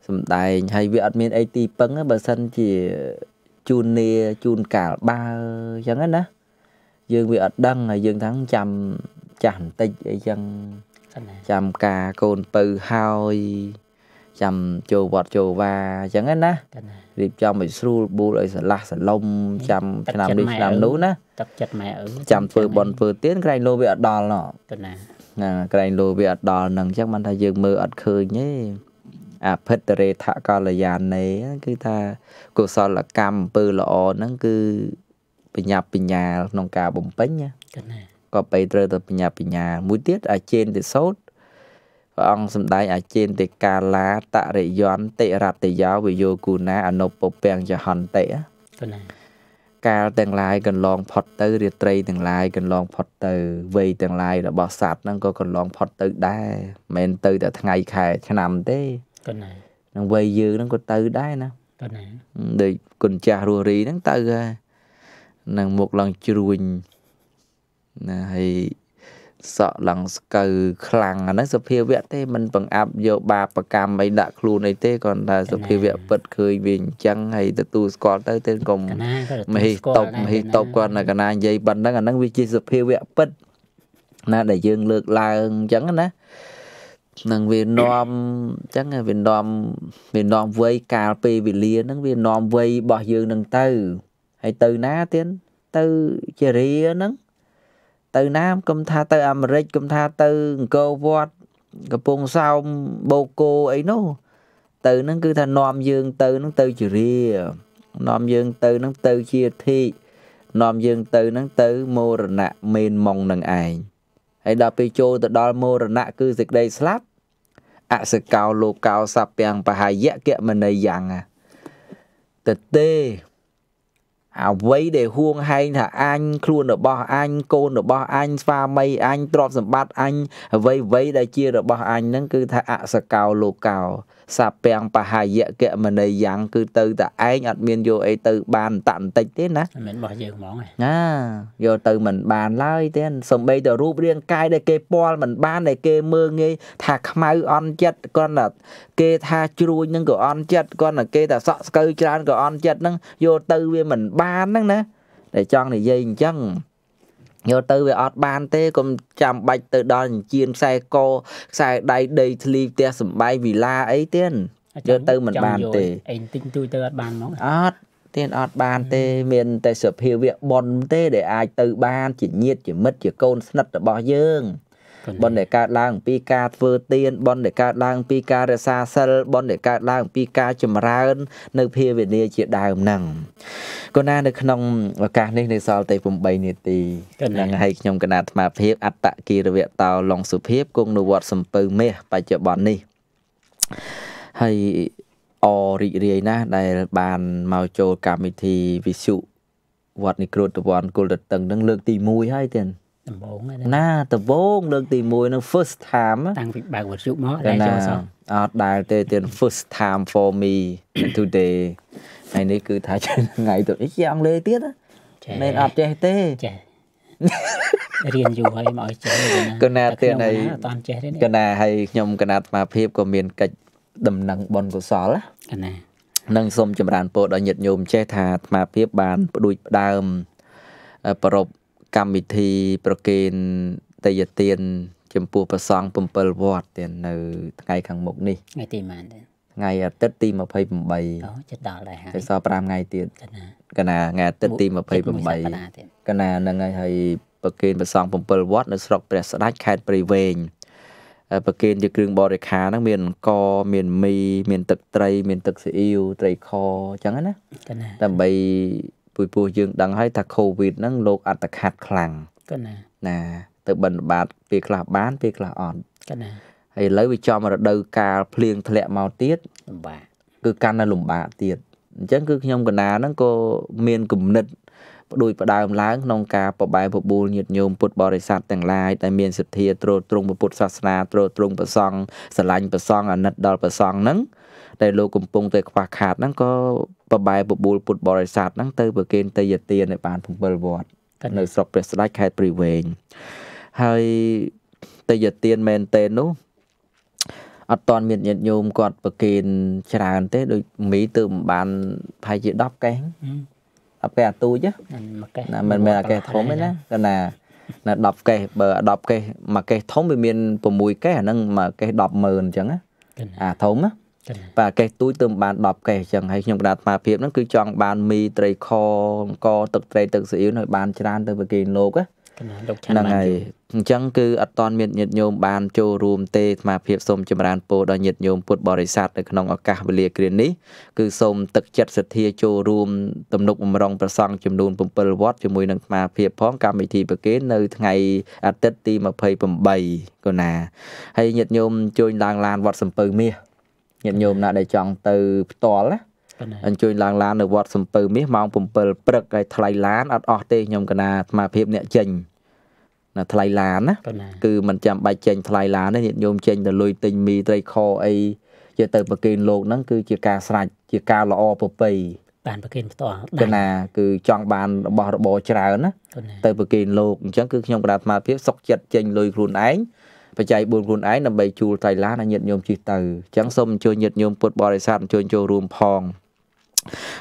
សំដែងហើយវាអត់មានអីទីពឹងបើសិនជាជូននីជូនកាលបើអញ្ចឹងណា យើងវាអត់ដឹងហើយយើងថាចាំចាស់បន្តិចអីចឹងចាំការកូនពៅហើយចាំចូលវត្តចូលវាអញ្ចឹងណារៀបចំឲ្យស្រួលប៊ូលឲ្យស្រឡះសឡុំចាំឆ្នាំនេះឆ្នាំនោះណាទឹកចិត្តម៉ែឪចាំធ្វើបន់ធ្វើទៀនក្រែងលោវាអត់ដល់ណ៎ទៅណាណាក្រែងលោវាអត់ដល់នឹងអញ្ចឹងបានថាយើងមើលអត់ឃើញទេអភិតរេថកល្យាណេគឺថាកុសលកម្មអំពើល្អហ្នឹងគឺបញ្ញាបញ្ញា ក្នុងការបំពេញណាក៏បីត្រូវទៅបញ្ញាបញ្ញា មួយទៀតអាចេនតិសោតព្រះអង្គសម្ដែងអាចេនតិកាឡាតរិយន្តិរតយោវិយោគុណាអនុពពាំងចហន្តិណាកាលទាំងឡាយកន្លងផុតទៅ រាត្រី ទាំងឡាយកន្លងផុតទៅវ័យទាំងឡាយរបស់សត្វហ្នឹងក៏កន្លងផុតទៅដែរមិនមែនទៅតែថ្ងៃខែ ឆ្នាំទេគាត់ណានឹងវ័យយើងហ្នឹងក៏ទៅដែរណាគាត់ណាដូចគុណចាស់រស់រីហ្នឹងទៅហើយនឹងមុខឡើងជ្រួញណាហើយសក់ឡើងស្កូវខ្លាំងអាហ្នឹងសភាវៈទេมันបង្អាប់យកបាបកម្មអីដាក់ខ្លួនអីទេគ្រាន់តែសភាវៈពិតឃើញវាអញ្ចឹងហើយទទួលស្គាល់ទៅទៅកុំមហិតបមហិតបគាត់នៅកណានិយាយប៉ុណ្ណឹងអាហ្នឹងវាជាសភាវៈពិតណាដែលយើងលើកឡើងអញ្ចឹងណានឹងវានាំអញ្ចឹងវានាំវានាំវ័យកាលពេលវេលាហ្នឹងវានាំវ័យរបស់យើងហ្នឹងទៅហើយទៅណាទៀតទៅជារាហ្នឹងទៅណាគំថាទៅអាមេរិកគំថាទៅអង្គរវត្តកំពង់សោមបូកូអីនោះទៅហ្នឹងគឺថានាំយើងទៅហ្នឹងទៅជារានាំយើងទៅហ្នឹងទៅជាធិនាំយើងទៅហ្នឹងទៅមរណៈមេនម៉ងនឹងឯងហើយដល់ពេលចូលទៅដល់មរណៈគឺសេចក្តីស្លាប់អសកោលោកោសັບពាំងបហាយៈគមនីយ៉ាងទៅទេអ្វីដែលហួងហែងថាអញខ្លួនរបស់អញកូនរបស់អញស្វាមីអញទ្រព្យសម្បត្តិអញអ្វីអ្វីដែលជារបស់អញហ្នឹងគឺថាអសកោលោកោសពាំងបហាយកមនីយ៉ាងគឺទៅតែឯងអត់មានយកអីទៅបានតន្តិចទេណាមិនរបស់យើងហ្មងណាយកទៅមិនបានឡើយទេសំបីតែរូបរាងកាយដែលគេពាល់មិនបានដែលគេមើងងាយថាខ្មៅអន់ចិត្តគាត់ថាគេថាជ្រួញនឹងក៏អន់ចិត្តគាត់ថាគេថាសក់ស្កូវច្រើនក៏អន់ចិត្តនឹងយកទៅវាមិនបានបានហ្នឹងណាតែចង់និយាយអញ្ចឹងយកទៅវាអត់បានទេកុំចាំបាច់ទៅដល់អញ្ជៀនខ្សែកខ្សែដៃដីធ្លីផ្ទះសំបាយវីឡាអីទៀតយកទៅមិនបានទេអេងទិញទូទៅអត់បានហ្មងអត់ទៀតអត់បានទេ មាន តែសភាវៈប៉ុនទេ ដែលអាចទៅបាន ជាញាតជាមិត្តជាកូនស្និទ្ធរបស់យើងបុណ្យដែលកើតឡើងពីការធ្វើទានបុណ្យដែលកើតឡើងពីការរក្សាសិលបុណ្យដែលកើតឡើងពីការចម្រើន នៅភាវនាជាដើមហ្នឹងគណានៅក្នុងឱកាសនេះនៅសល់តែ8នាទីហ្នឹងហើយខ្ញុំគណៈអាត្មាភាពអត្តគិរវៈតោឡុងសុភាពគង់នៅវត្ត សំពៅមាសបច្ចុប្បន្ននេះហើយអរីករាយណាស់ដែលបានមកចូលកម្មវិធីវិសុវត្តនិក្រូតវ័នគុលតតឹងនឹងលើកទី1ហើយទៀតដំបូងណាដំបូងលើកទី1នឹង first time តាំងពីបើកវិទ្យុមកដែលចូលសោះអត់ដែលទេទៀត first time for me today ថ្ងៃនេះគឺថាថ្ងៃទៅអីជាអង់គ្លេសទៀតមិនអត់ចេះទេចេះរៀនយូរហើយមកឲ្យចេះកណាទៀតហើយកណាហើយខ្ញុំកណាអាត្មាភាពក៏មានកិច្ចដំណឹងបុណ្យកុសលកណានឹងសូមចម្រើនពរដល់ញាតិញោមចេះថាអាត្មាភាពបានផ្ដួចផ្ដើមប្រពៃកម្មវិធីប្រគេនតយទានចំពោះប្រសង់7វត្តទៀតនៅ ថ្ងៃខាងមុខនេះថ្ងៃទីប៉ុន្មានថ្ងៃអាទិត្យទី28អូចិត្តដល់ដែរហើយចូល5ថ្ងៃទៀតកណាថ្ងៃអាទិត្យទី28កណាហ្នឹងហើយហើយប្រគេនប្រសង់7វត្តនៅស្រុកព្រះស្ដាច់ខេត្តព្រៃវែងប្រគេនជាគ្រឿងបរិខាហ្នឹងមានអង្ករមាន មី មាន ទឹកត្រី មានទឹកស៊ីអ៊ីវត្រីខអញ្ចឹងណាដើម្បីពីព្រោះយើងដឹងហើយថា COVID ហ្នឹងលោកអត្តខាតខ្លាំងកណាណាទៅបិណ្ឌបាតពេលខ្លះបានពេលខ្លះអត់កណាហើយឥឡូវវាចំរដូវកាលភ្លៀងធ្លាក់មកទៀតលំបាកគឺកាន់តែលំបាកទៀតអញ្ចឹងគឺខ្ញុំកណាហ្នឹងក៏មានគំនិតបដូចផ្ដើមឡើងក្នុងការប្របែប្របូលញាតញោមពុទ្ធបរិស័ទទាំងឡាយដែលមានសទ្ធាទ្រទ្រង់ពុទ្ធសាសនាទ្រទ្រង់ប្រសង់ស្រឡាញ់ប្រសង់អាណិតដល់ប្រសង់ហ្នឹងដែលលោកកំពុងតែខ្វះខាតហ្នឹងក៏បបែបបួលពុទ្ធបរិស័ទហ្នឹងទៅប្រគេនទេយ្យទាននៅបាន7វត្តនៅស្រុកព្រះស្ដេចខេត្តព្រៃវែងហើយទេយ្យទានមែនទេនោះអត់តន់មានញាតិញោមគាត់ប្រគេនច្រើនទេដូចមីទៅមិនបានប្រហែលជា10កេះអពែអាទូចណាមិនមែនអាកេះធំទេណាគណាណា10កេះបើ10កេះមួយកេះធំវាមាន6កេះអាហ្នឹងមួយកេះ100000អញ្ចឹងណាអាធំណាបាទកេះទូចទៅបាន10កេះអញ្ចឹងហើយខ្ញុំកដាតអាភាពហ្នឹងគឺចង់បាន មីត្រីខអង្គទឹកត្រីទឹកស៊ីអ៊ីវឲ្យបានច្រើន ទៅប្រគេនលោកណាហ្នឹងហើយអញ្ចឹងគឺអត់តន់មានញាតិញោមបានចូលរួមទេអាមាភិបសូមចម្រើនពរដល់ញាតិញោមពុទ្ធបរិស័ទនៅក្នុងឱកាសវេលាគ្រានេះគឺសូមទឹកចិត្តសទ្ធា ចូលរួម ទំនុកបំរុងប្រសង់ចំនួន7វត្តជាមួយនឹងអាមាភិបផងកម្មវិធីប្រគេននៅ ថ្ងៃ អាទិត្យទី28កុណាហើយញាតិញោមជួយឡើងឡានវត្តសំពៅមាសញាតិញោមណាដែលចង់ទៅផ្ទាល់ណាអញ្ជើញឡើងឡាននៅវត្តសំពើមាសម៉ោង7ព្រឹកហើយថ្លៃឡាន អត់អស់ទេខ្ញុំកណាអាត្មាភាពអ្នកចេញណាថ្លៃឡានណាគឺមិនចាំបាច់ចេញថ្លៃឡានទេញាតិញោមចេញទៅលុយទិញមីត្រីខអីយកទៅប្រគេនលោកហ្នឹងគឺជាការស្រាច់ជាការល្អប្រពៃបានប្រគេនផ្ទាល់កណាគឺចង់បានរបស់របរច្រើនណាទៅប្រគេនលោកអញ្ចឹងគឺខ្ញុំកណាអាត្មាភាពសុខចិត្តចេញលុយខ្លួនឯងបច្ច័យ4ខ្លួនឯងដើម្បីជួលតៃឡានឲ្យញាតិញោមជិះទៅអញ្ចឹងសូមអញ្ជើញញាតិញោមពុទ្ធបរិស័ទអញ្ជើញចូលរួមផង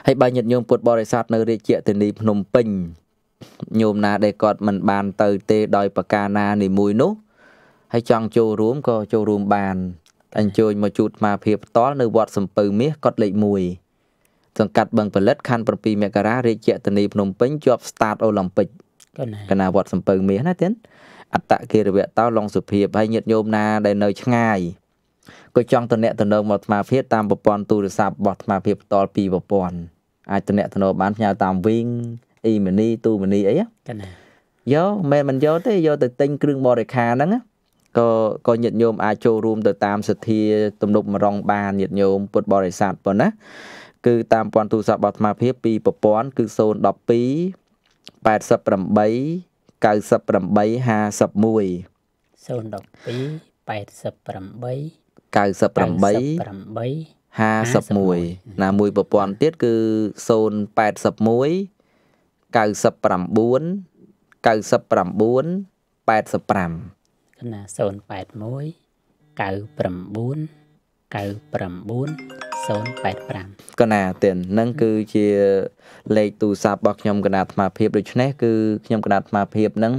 ហើយបើញាតិញោមពុទ្ធបរិស័ទនៅរាជជាធានីភ្នំពេញញោមណាដែលគាត់មិនបានទៅទេដោយប្រការណានីមួយនោះហើយចង់ចូលរួមក៏ចូលរួមបាន អញ្ជើញមកជួបអាភិបផ្ទាល់នៅវត្តសំពៅមាសគាត់លេខ1សង្កាត់បឹងផលិតខណ្ឌ7មករារាជធានីភ្នំពេញជាប់ Start Olympic កណាវត្តសំពៅមាសណាទៀតអត្តគិរវៈតោឡុងសុភាពហើយញាតិញោមណាដែលនៅឆ្ងាយក៏ចង់តំណែងតំណងមកអាត្មាភាពតាមប្រព័ន្ធទូរស័ព្ទរបស់អាត្មាភាពផ្ទាល់ពីប្រព័ន្ធអាចតំណែងតំណងបានផ្ញើតាមវីងអ៊ីមីនីទូមីនីអីកណាយកមិនមិនយកទេយកទៅទិញគ្រឿងបរិខាហ្នឹងក៏ក៏ញាតិញោមអាចចូលរួមទៅតាមសទ្ធាទំនប់មរងបានញាតិញោមពុទ្ធបរិស័ទប៉ុណ្ណាគឺតាមពន្ធទូរស័ព្ទរបស់អាត្មាភាពពីប្រព័ន្ធគឺ012 88 9851 012 88 98 51ណាមួយប្រព័ន្ធទៀតគឺ081 99 99 85កណា081 99 99 085កណាទៀតនឹងគឺជាលេខទូរស័ព្ទរបស់ខ្ញុំកណាអាត្មាភាពដូច្នេះគឺខ្ញុំកណាអាត្មាភាពនឹង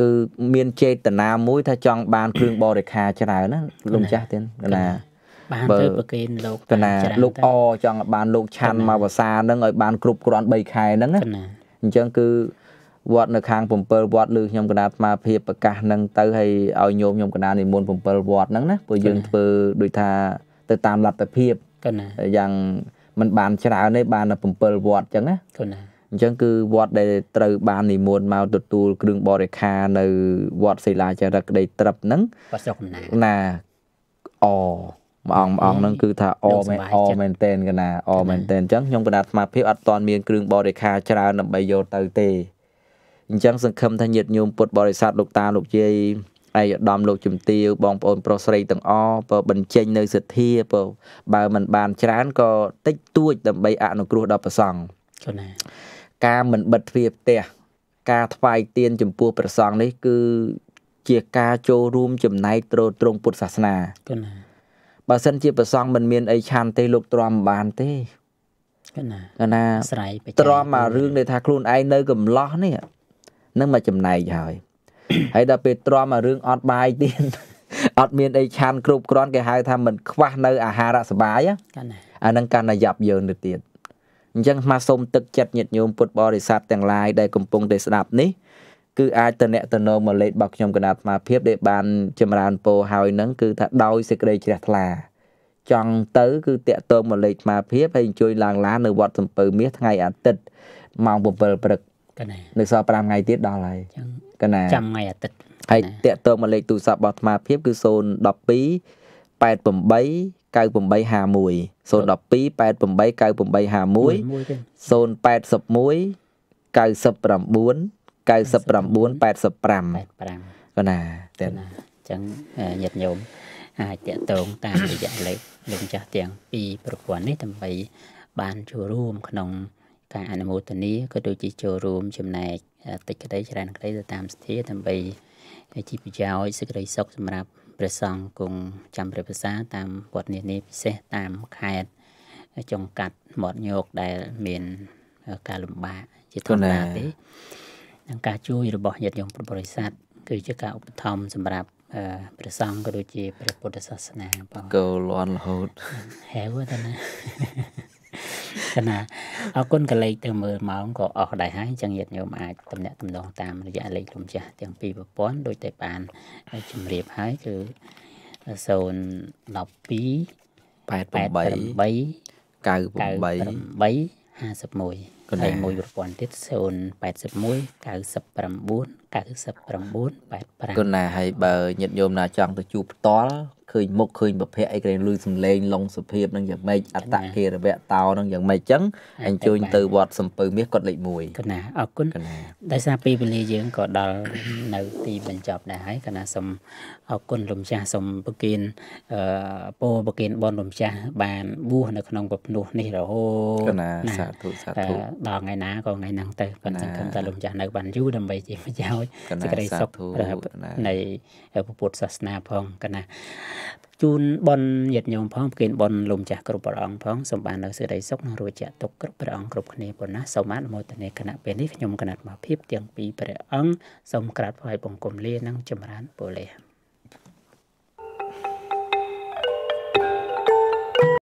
គឺមានចេតនាមួយថាចង់បានគ្រឿងបរិខាច្រើនណាលោកចាស់ទៀតកណាបានទៅប្រគេនលោកកណាលោកអចង់បានលោកឆាន់មកវសានឹងឲ្យបានគ្រប់គ្រាន់3ខែហ្នឹងណាអញ្ចឹងគឺវត្តនៅខាង7វត្តឬខ្ញុំកណាអាត្មាភាពប្រកាសនឹងទៅឲ្យឲ្យញោមខ្ញុំកណានិមន្ត7វត្តហ្នឹងណាព្រោះយើងធ្វើដូចថាទៅតាមលទ្ធភាពកូនណាយ៉ាងมันបាន ច្រើនទេបានតែ7វត្តអញ្ចឹងណាកូនណាអញ្ចឹងគឺវត្តដែលត្រូវបាននិមន្តមកទទួលគ្រឿងបរិខារនៅវត្តសិលាចារឹកដីត្រឹបហ្នឹងវត្តសុខណាណាអម្អងម្អងហ្នឹងគឺថាអមែនអមែនតែនកណាអមែនតែនអញ្ចឹងខ្ញុំកណាអាត្មាភាពអត់តន់មានគ្រឿងបរិខារច្រើនដើម្បីយកទៅទេអញ្ចឹងសង្ឃឹមថាញាតិញោមពុទ្ធបរិស័ទលោកតាលោកយាយឯកឧត្តមលោកជំទាវបងប្អូនប្រុសស្រីទាំងអស់បើបញ្ចេញនៅសទ្ធាបើបើមិនបានច្រើនក៏តិចតួចដើម្បីអនុគ្រោះដល់ប្រសង់ចា៎ណាការមិនបិទទ្វារផ្ទះការថ្វាយទៀនចំពោះព្រះសង្ឃនេះគឺជាការចូលរួមចំណែកទ្រទ្រង់ពុទ្ធសាសនាចា៎ណាបើសិនជាព្រះសង្ឃមិនមានអីឆានទេលោកទ្រាំបានទេចា៎ណាចា៎ណាស្រ័យទ្រាំមករឿងដែលថាខ្លួនឯងនៅ កំឡោះនេះនឹងមកចំណែកហើយហើយដល់ពេលទ្រាំអារឿងអត់បាយទៀតអត់មានអីឆានគ្រប់គ្រាន់គេហៅថាមិនខ្វះនៅអាហារសបាយអានឹងកាន់តែយ៉ាប់យើងទៅទៀតអញ្ចឹងមកសូមទឹកចិត្តញាតិញោមពុទ្ធបរិស័ទទាំងឡាយដែលកំពុងតែស្ដាប់នេះគឺអាចតំណែងតំណងមកលេខរបស់ខ្ញុំគណៈអាត្មាភាពដែលបានចម្រើនពោហើយនឹងគឺថាដោយសេចក្តីជ្រះថ្លាចង់ទៅ គឺតាក់ទងមកលេខអាត្មាភាពហើយជួយឡើងឡាននៅវត្តសំពៅមាសថ្ងៃអាទិត្យម៉ោង7ព្រឹកកណានៅសល់5ថ្ងៃទៀតដល់ហើយកណាចាំថ្ងៃអាទិត្យហើយតាក់ទងមកលេខទូរស័ព្ទរបស់អាត្មាភាពគឺ012 88 9851 012 889851 081 99 9985កណាតែណាចឹងញាតិញោមអាចតាក់ទងតាមរយៈលេខលោកចាស់ទាំងពីរប្រព័ន្ធនេះដើម្បី បានចូលរួមក្នុងការអនុមោទនាក៏ដូចជាចូលរួម ចំណែកតិចក្តីច្រើនក្តីទៅតាមសទ្ធាដើម្បីជាប្រយោជន៍សេចក្តីសុខសម្រាប់ព្រះសង្ឃគង់ចាំព្រះភាសាតាមវត្តនានាពិសេសតាមខេត្តចុងកាត់មាត់ញោកដែលមានការលំបាកជាធម្មតាទេនឹងការជួយរបស់ញាតិញោមពុទ្ធបរិស័ទគឺជាការឧបត្ថម្ភសម្រាប់ព្រះសង្ឃក៏ដូចជាព្រះពុទ្ធសាសនាបងកូលលាន់រហូតហើយទៅណាកណាអរគុណកលេចទៅមើលម៉ោងក៏អស់ដែរហើយអញ្ចឹងញាតិញោមអាចតំណាក់តំណងតាមរយៈលេខក្រុមចាស់ទាំងពីរប្រព័ន្ធដូចតែបានជម្រាបហើយគឺ012 88 98 91កន្លែងមួយប្រព័ន្ធទៀត081 99 9985គុណណាហើយបើញាតិញោមណាចង់ទៅជួបផ្ទាល់ឃើញមុខឃើញប្រភេទអីគេលុយសំលេងឡុងសុភាពនឹងយ៉ាងម៉េចអត្តគិរវៈតោនឹងយ៉ាងម៉េចចឹងអញ្ជើញទៅវត្តសំពៅមាសគាត់លេខ1កណាអរគុណដោយសារពេលវេលាយើងក៏ដល់នៅទីបញ្ចប់ដែរហើយកណាសូមអរគុណរំចាស់សូមប្រគិនអឺពោប្រគិនបនរំចាស់បានបួសនៅក្នុងពភ្នោះនេះរហូតកណាសាធុសាធុដល់ថ្ងៃណាក៏ថ្ងៃហ្នឹងទៅគាត់សង្ឃឹមថារំចាស់នៅបានយូរដើម្បីជាប្រយោជន៍យសេចក្តីសុខនៃពុទ្ធសាសនាផង កណាជូនបនញាតញោមផងប្រគេនបនលំចាស់គ្រប់ព្រះអង្គផងសម្បាននៅសេចក្តីសុខនិងរួចជាទុកគ្រប់ព្រះអង្គគ្រប់គ្នាប៉ុណ្ណាសូមអនុមោទនាគណៈពេលនេះខ្ញុំគណៈមកភាពទាំងពីរព្រះអង្គសូមក្រាបថ្វាយបង្គំលានិងចម្រើន ពលិះ